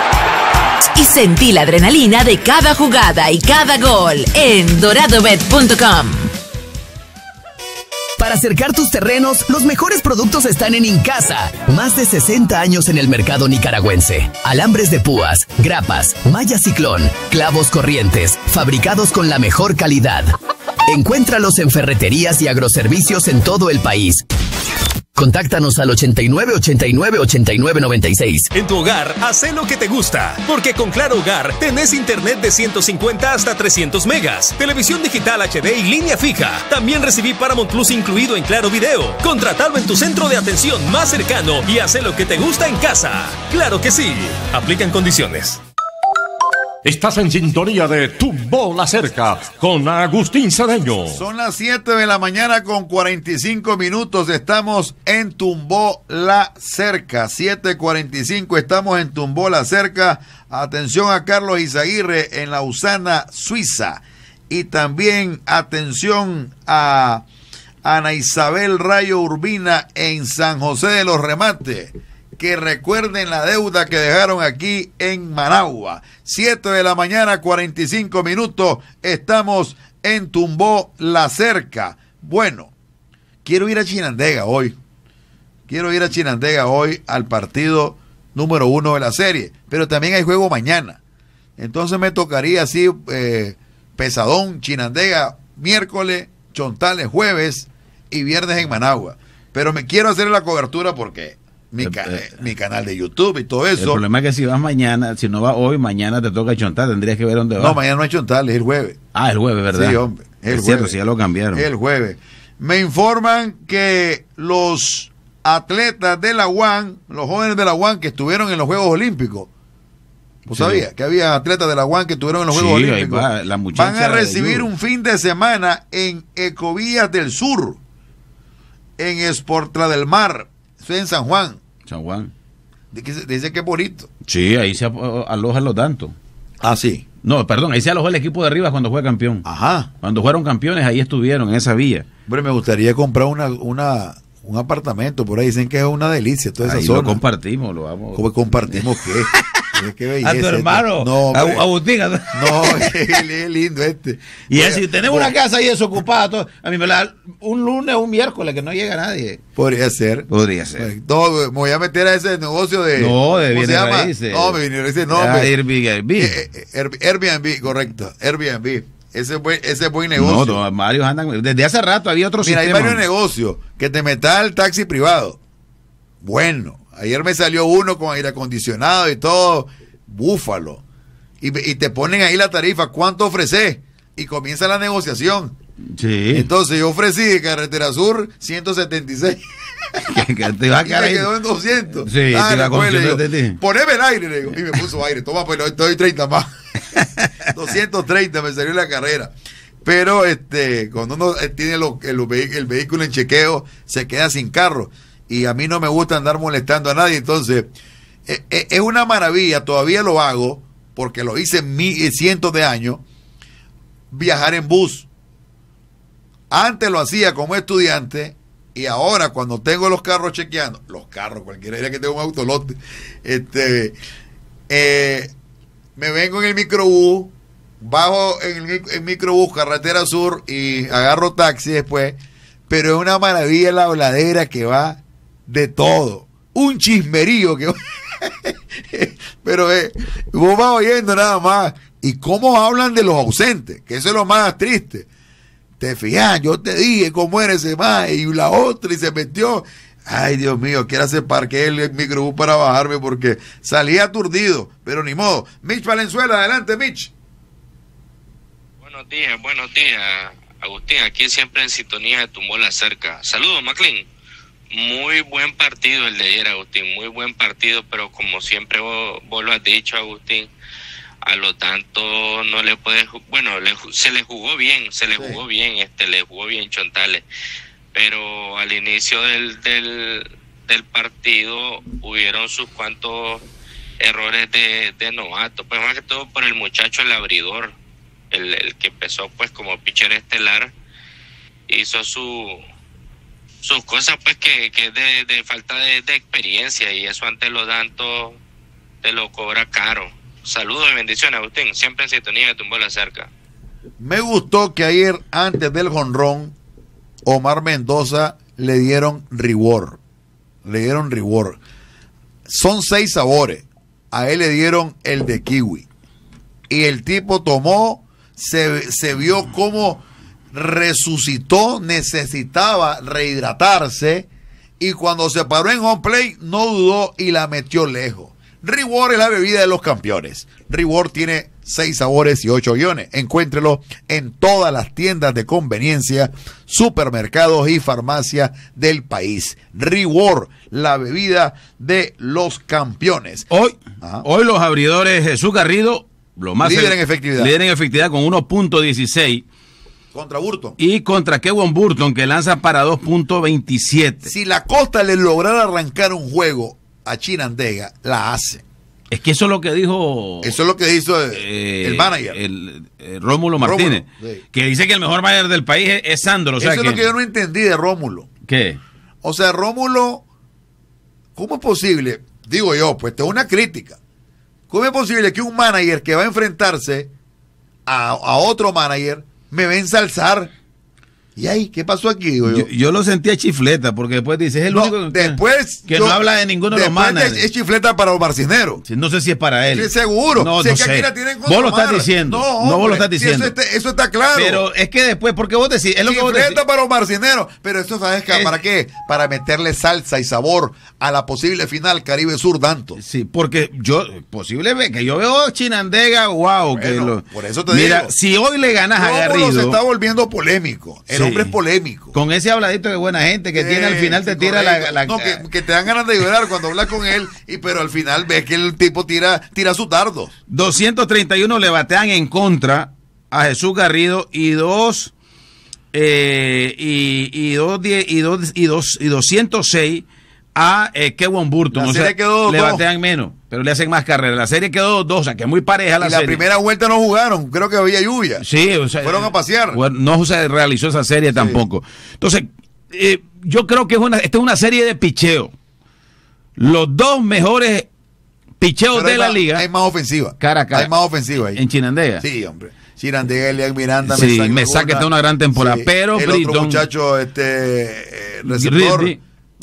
S3: y sentí la adrenalina de cada jugada y cada gol en doradobet.com.
S4: Para acercar tus terrenos, los mejores productos están en Incasa. Más de 60 años en el mercado nicaragüense. Alambres de púas, grapas, malla ciclón, clavos corrientes, fabricados con la mejor calidad. Encuéntralos en ferreterías y agroservicios en todo el país. Contáctanos al 89 89 89 96. En tu hogar, haz lo que te gusta, porque con Claro Hogar tenés internet de 150 hasta 300 megas, televisión digital HD y línea fija. También recibí Paramount Plus incluido en Claro Video. Contratalo en tu centro de atención más cercano y haz lo que te gusta en casa. Claro que sí. Aplican condiciones.
S2: Estás en sintonía de Tumbó la Cerca con Agustín Cedeño.
S1: Son las 7 de la mañana con 45 minutos. Estamos en Tumbó La Cerca. 7.45 estamos en Tumbó La Cerca. Atención a Carlos Isaguirre en Lausana, Suiza. Y también atención a Ana Isabel Rayo Urbina en San José de los Remates que recuerden la deuda que dejaron aquí en Managua. 7 de la mañana, 45 minutos, estamos en Tumbó La Cerca. Bueno, quiero ir a Chinandega hoy. Quiero ir a Chinandega hoy al partido número uno de la serie, pero también hay juego mañana. Entonces me tocaría así, eh, pesadón, Chinandega, miércoles, Chontales, jueves y viernes en Managua. Pero me quiero hacer la cobertura porque eh, eh, eh, mi, canal de YouTube y todo eso. El problema
S3: es que si vas mañana, si no vas hoy, mañana te toca chontar, tendrías que ver dónde vas. No,
S1: mañana no es chontar, es el jueves.
S3: Ah, el jueves, ¿verdad? hombre.
S1: El es cierto, si ya
S3: lo cambiaron. El
S1: jueves. Me informan que los atletas de la UAN, los jóvenes de la UAN que estuvieron en los Juegos Olímpicos, ¿Vos sabías que había atletas de la UAN que estuvieron en los Juegos Olímpicos? van a recibir un fin de semana en Ecovías del Sur, en Esportra del Mar, Estoy en San Juan. San Juan. Dice que es bonito.
S3: Sí, ahí se aloja los tanto. Ah, sí. No, perdón, ahí se alojó el equipo de arriba cuando fue campeón. Ajá. Cuando fueron
S1: campeones, ahí estuvieron, en esa vía Hombre, me gustaría comprar una, una, un apartamento por ahí. Dicen que es una delicia toda esa ahí lo
S3: compartimos, lo
S1: vamos. ¿Cómo compartimos qué? [LAUGHS] A tu este, hermano. No, a, Agustín.
S3: [LAUGHS] No, es lindo este. [LAUGHS] Y si tenemos una casa
S1: ahí desocupada, todo, a mí me la un lunes o un miércoles que no llega nadie. Podría ser. Podría ser. No, me voy a meter a ese negocio de. No, de bienes No, me viene no. Me... Airbnb. Eh, eh, Airbnb, correcto. Airbnb. Ese buen, ese buen negocio. No, andan. Desde hace rato había otro Mira, hay varios negocios que te metas al taxi privado. Bueno Ayer me salió uno con aire acondicionado y todo, búfalo. Y, y te ponen ahí la tarifa, ¿cuánto ofreces? Y comienza la negociación. Sí. Entonces yo ofrecí de Carretera Sur 176. [LAUGHS] Que,
S3: te va a caer. [LAUGHS] y me quedó
S1: en 200. Sí, ah, la va pues, Poneme el aire, le digo. Y me puso aire. Toma, pues te doy 30 más. 230 [LAUGHS] me salió la carrera. Pero este, cuando uno eh, tiene el, vehículo en chequeo, se queda sin carro y a mí no me gusta andar molestando a nadie, entonces eh, eh, es una maravilla, todavía lo hago, porque lo hice mil, eh, cientos de años, viajar en bus. Antes lo hacía como estudiante y ahora cuando tengo los carros chequeando, los carros, cualquiera que tenga un autolote, este, me vengo en el microbús, bajo en el, microbús, carretera sur y agarro taxi después, pero es una maravilla la habladera que va de todo. Un chismerío que... [LAUGHS] Pero eh, vos vas oyendo nada más. ¿Y cómo hablan de los ausentes? Que eso es lo más triste. Te fijas, yo te dije cómo era ese más y la otra y se metió. Ay, Dios mío, quiero hacer parque el microbús para bajarme porque salí aturdido, pero ni modo. Mitch Valenzuela, adelante, Mitch. Buenos días, buenos días, Agustín. Aquí siempre en sintonía de tu mola cerca. Saludos, MacLean muy buen partido el de ayer, Agustín, muy buen partido, pero como siempre vos, lo has dicho, Agustín, a lo tanto no le puedes, bueno, se le jugó bien, se le jugó bien, este, le jugó bien Chontales, pero al inicio del, del, partido hubieron sus cuantos errores de, novato, pues más que todo por el muchacho, el abridor, el, el que empezó pues como pitcher estelar, hizo su sus cosas pues que, que de, de falta de, de, experiencia y eso antes lo tanto te lo cobra caro. Saludos y bendiciones, Agustín. Siempre en sintonía tumbó la Cerca. Me gustó que ayer, antes del jonrón, Omar Mendoza le dieron reward. Le dieron reward. Son seis sabores. A él le dieron el de kiwi. Y el tipo tomó, se, se vio como resucitó, necesitaba rehidratarse y cuando se paró en home play no dudó y la metió lejos. Reward es la bebida de los campeones. Reward tiene seis sabores y 8 guiones. Encuéntrelo en todas las tiendas de conveniencia, supermercados y farmacias del país. Reward, la bebida de los campeones. Hoy, hoy los abridores
S3: Jesús Garrido, lo más líder en efectividad. Líder en efectividad con 1.16 contra Burton. Y contra Kevin Burton, que lanza para 2.27. Si la Costa le lograra
S1: arrancar un juego a Chinandega, la hace. Es que eso es lo que dijo. Eso
S3: es lo que hizo eh, eh, el, manager. El, eh, Rómulo Martínez. Que dice que el mejor manager del país es, Sandro. eso es lo que yo
S1: no entendí de Rómulo. ¿Qué? O sea, Rómulo, ¿cómo es posible? Digo yo, pues, tengo una crítica. ¿Cómo es posible que un manager que va a enfrentarse a otro manager me ven salzar?
S3: ¿Y ahí qué pasó aquí? yo. lo sentía chifleta, porque después dices, es el único que, después que no habla de ninguno de los managers. Es, chifleta para los marcineros no sé si es para él. seguro. No, si es sé. Que aquí vos lo estás diciendo. No, no vos lo estás diciendo. eso, está, eso,
S1: está, claro. Pero
S3: es que después,
S1: porque vos decís, es lo que vos decís. para los marcineros Pero eso, ¿sabes es, para qué? Para meterle salsa y sabor a la posible final Caribe Sur Danto. Sí, porque yo, posiblemente, que yo
S3: veo Chinandega, wow. que lo, por eso te mira, digo. Mira, si hoy le ganas a Garrido. se está volviendo
S1: polémico polémico.
S3: Con ese habladito de buena gente que tiene al eh, final te tira la,
S1: que, te dan ganas de llorar cuando hablas con él, y pero al final ves que el tipo tira, tira sus dardos.
S3: 231 le batean en contra a Jesús Garrido y dos eh, y, y, dos, y, dos, y 206 a eh, Burton. La serie sea, quedó le batean menos, pero le hacen más carrera. La serie quedó dos, o que es muy pareja la y la primera
S1: vuelta no jugaron, creo que había lluvia. Sí, o sea, Fueron a pasear.
S3: No se realizó esa serie tampoco. Entonces, eh, yo creo que es una, esta es una serie de picheo.
S1: Los dos mejores picheos de la, liga. Hay más ofensiva. Cara Hay más ofensiva ahí. En Chinandega. Sí, hombre. Chinandega, Elian Miranda. Sí, me saca está una gran
S3: temporada. pero el otro
S1: muchacho, este, eh, receptor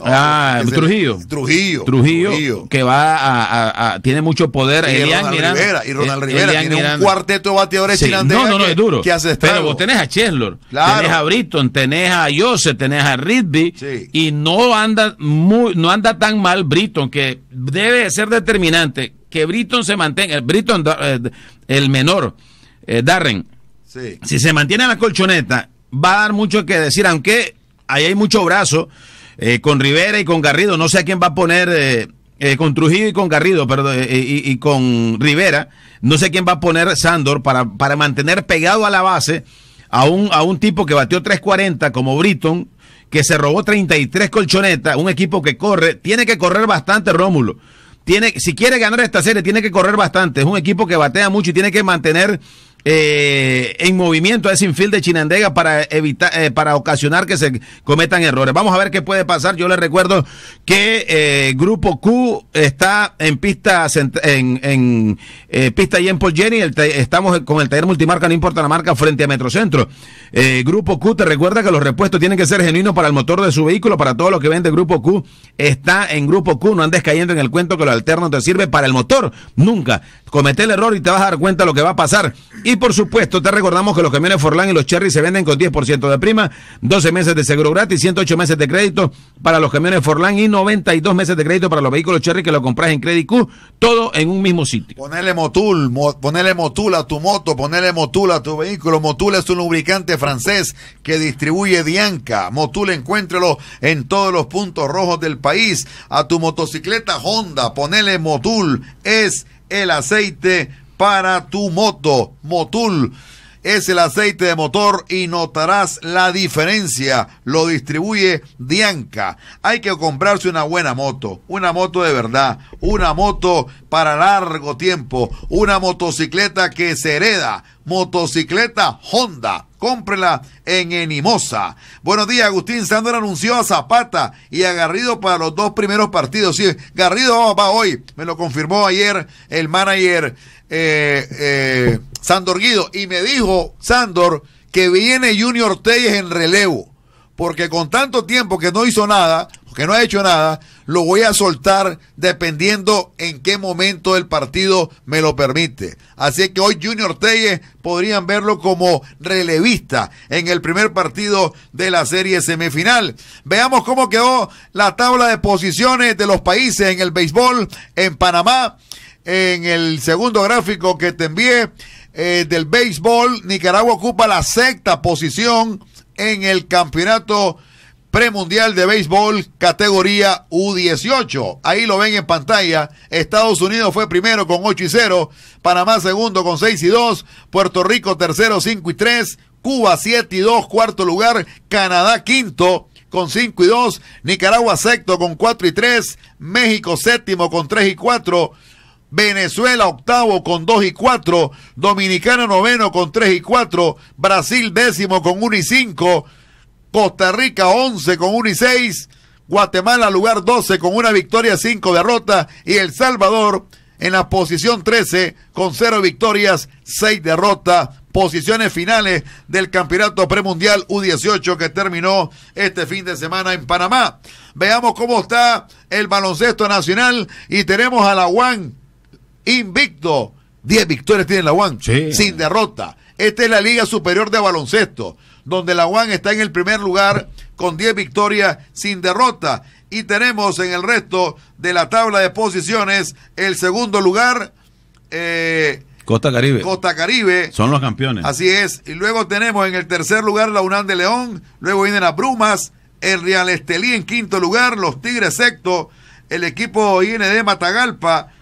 S3: ah, Trujillo. Trujillo. Trujillo. Que va a, tiene mucho poder. Y Ronald Rivera. Y Ronald eh, Rivera tiene un cuarteto de bateadores sí. No, no, no, es duro. Pero vos tenés a Cheslor, tenés a Britton, tenés a Jose, tenés a Ridby Y no anda, muy, no anda tan mal Britton, que debe ser determinante que Britton se mantenga. Britton, eh, el menor, eh, Darren. Si se mantiene en la colchoneta, va a dar mucho que decir, aunque ahí hay mucho brazo. Eh, con Rivera y con Garrido, no sé a quién va a poner, eh, eh, con Trujillo y con Garrido, perdón, y, con Rivera, no sé quién va a poner Sándor para, para mantener pegado a la base a un, a un tipo que batió 3.40 como Britton, que se robó 33 colchonetas, un equipo que corre, tiene que correr bastante Rómulo. Tiene, si quiere ganar esta serie, tiene que correr bastante. Es un equipo que batea mucho y tiene que mantener eh, en movimiento a ese infield de Chinandega para evitar, eh, para ocasionar que se cometan errores. Vamos a ver qué puede pasar. Yo le recuerdo que eh, Grupo Q está en pista en, pista y en Paul Jenny. estamos con el taller multimarca, no importa la marca, frente a Metrocentro. Grupo Q te recuerda que los repuestos tienen que ser genuinos para el motor de su vehículo. Para todo lo que vende Grupo Q está en Grupo Q. No andes cayendo en el cuento que lo alterno te sirve para el motor. Nunca. Comete el error y te vas a dar cuenta lo que va a pasar. Y por supuesto, te recordamos que los camiones Forlan y los Cherry se venden con 10% de prima, 12 meses de seguro gratis, 108 meses de crédito para los camiones Forlan y 92 meses de crédito para los vehículos Cherry que lo compras en Credit Q, todo en un mismo sitio.
S1: Ponele Motul, ponele Motul a tu moto, ponele Motul a tu vehículo. Motul es un lubricante francés que distribuye Dianca. Motul encuéntralo en todos los puntos rojos del país. A tu motocicleta Honda, ponele Motul, es el aceite para tu moto. Motul es el aceite de motor y notarás la diferencia. Lo distribuye Dianca. Hay que comprarse una buena moto, una moto de verdad, una moto para largo tiempo, una motocicleta que se hereda. Motocicleta Honda Cómprela en Enimosa. Buenos días, Agustín Sandor anunció a Zapata y a Garrido para los dos primeros partidos. Garrido va hoy, me lo confirmó ayer el manager eh, eh, Sandor Guido y me dijo Sandor que viene Junior Telles en relevo porque con tanto tiempo que no hizo nada, que no ha hecho nada, lo voy a soltar dependiendo en qué momento el partido me lo permite. Así que hoy Junior Telle podrían verlo como relevista en el primer partido de la serie semifinal. Veamos cómo quedó la tabla de posiciones de los países en el béisbol en Panamá en el segundo gráfico que te envié eh, del béisbol, Nicaragua ocupa la sexta posición en el campeonato premundial de béisbol categoría U18. Ahí lo ven en pantalla. Estados Unidos fue primero con 8 y 0, Panamá segundo con 6 y 2, Puerto Rico tercero 5 y 3, Cuba 7 y 2, cuarto lugar, Canadá quinto con 5 y 2, Nicaragua sexto con 4 y 3, México séptimo con 3 y 4. Venezuela octavo con 2 y 4, Dominicana noveno con 3 y 4, Brasil décimo con 1 y 5, Costa Rica 11 con 1 y 6. Guatemala lugar 12 con una victoria, 5 derrotas. Y El Salvador en la posición 13 con 0 victorias, 6 derrotas. Posiciones finales del Campeonato Premundial U18 que terminó este fin de semana en Panamá. Veamos cómo está el baloncesto nacional y tenemos a la UAN invicto. 10 victorias tiene la UAN sin derrota. Esta es la Liga Superior de Baloncesto donde la UAN está en el primer lugar con 10 victorias sin derrota. Y tenemos en el resto de la tabla de posiciones el segundo lugar. Eh,
S3: Costa Caribe. Costa Caribe. Son los campeones.
S1: Así es. Y luego tenemos en el tercer lugar la UNAM de León. Luego vienen las Brumas. El Real Estelí en quinto lugar. Los Tigres sexto. El equipo IND Matagalpa.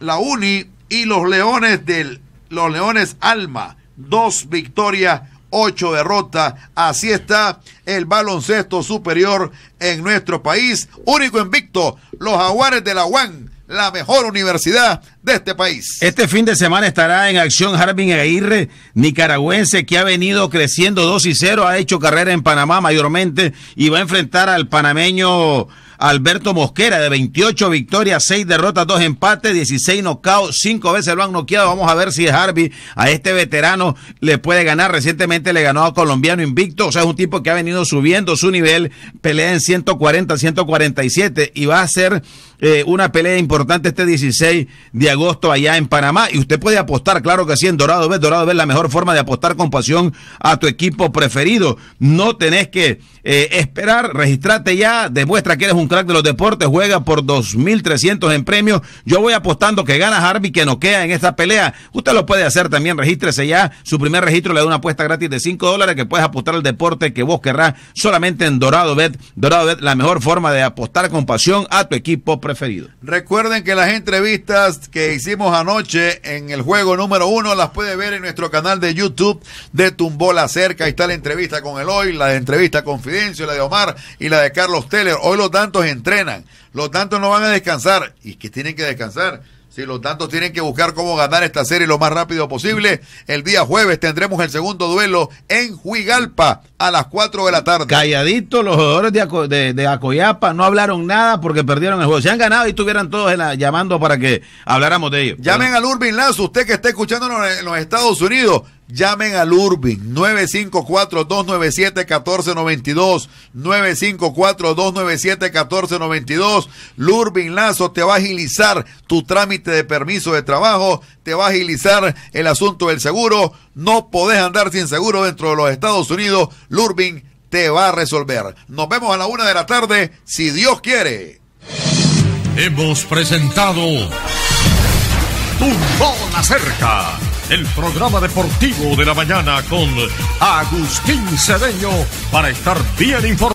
S1: La Uni. Y los Leones del. Los Leones Alma. Dos victorias ocho derrotas. Así está el baloncesto superior en nuestro país. Único invicto, los Aguares de la UAN, la mejor universidad de este país. Este fin de semana
S3: estará en acción Harvey Aguirre, nicaragüense que ha venido creciendo 2 y 0, ha hecho carrera en Panamá mayormente y va a enfrentar al panameño Alberto Mosquera de 28 victorias, 6 derrotas, 2 empates, 16 knockouts, 5 veces lo han noqueado. Vamos a ver si Harvey a este veterano le puede ganar. Recientemente le ganó a Colombiano Invicto, o sea, es un tipo que ha venido subiendo su nivel, pelea en 140, 147 y va a ser eh, una pelea importante este 16 de agosto allá en Panamá. Y usted puede apostar, claro que sí, en Dorado B. Dorado ver es la mejor forma de apostar con pasión a tu equipo preferido. No tenés que eh, esperar, registrate ya, demuestra que eres un crack de los deportes, juega por 2.300 en premios. Yo voy apostando que gana Harvey, que no queda en esta pelea. Usted lo puede hacer también, regístrese ya. Su primer registro le da una apuesta gratis de 5 dólares que puedes apostar al deporte que vos querrás solamente en Dorado Bet. Dorado Bet, la mejor forma de apostar con pasión a tu equipo preferido.
S1: Recuerden que las entrevistas que hicimos anoche en el juego número uno las puede ver en nuestro canal de YouTube de Tumbola Cerca. Ahí está la entrevista con el hoy, la entrevista con la de Omar y la de Carlos Teller. Hoy los tantos entrenan, los tantos no van a descansar y que tienen que descansar. Si los tantos tienen que buscar cómo ganar esta serie lo más rápido posible, el día jueves tendremos el segundo duelo en Juigalpa a las 4 de la tarde. Calladitos,
S3: los jugadores de, Acoyapa no hablaron nada porque
S1: perdieron el juego. Se han ganado y estuvieran todos llamando para que habláramos de ellos. Llamen al Urbin Lazo, usted que está escuchándonos en los Estados Unidos. Llamen a LURBIN 954-297-1492. 954-297-1492. Lurbin Lazo te va a agilizar tu trámite de permiso de trabajo, te va a agilizar el asunto del seguro. No podés andar sin seguro dentro de los Estados Unidos. Lurbin te va a resolver. Nos vemos a la una de la tarde, si Dios quiere.
S2: Hemos presentado Tumbó ACERCA Cerca el programa deportivo de la mañana con Agustín Cedeño para estar bien informado.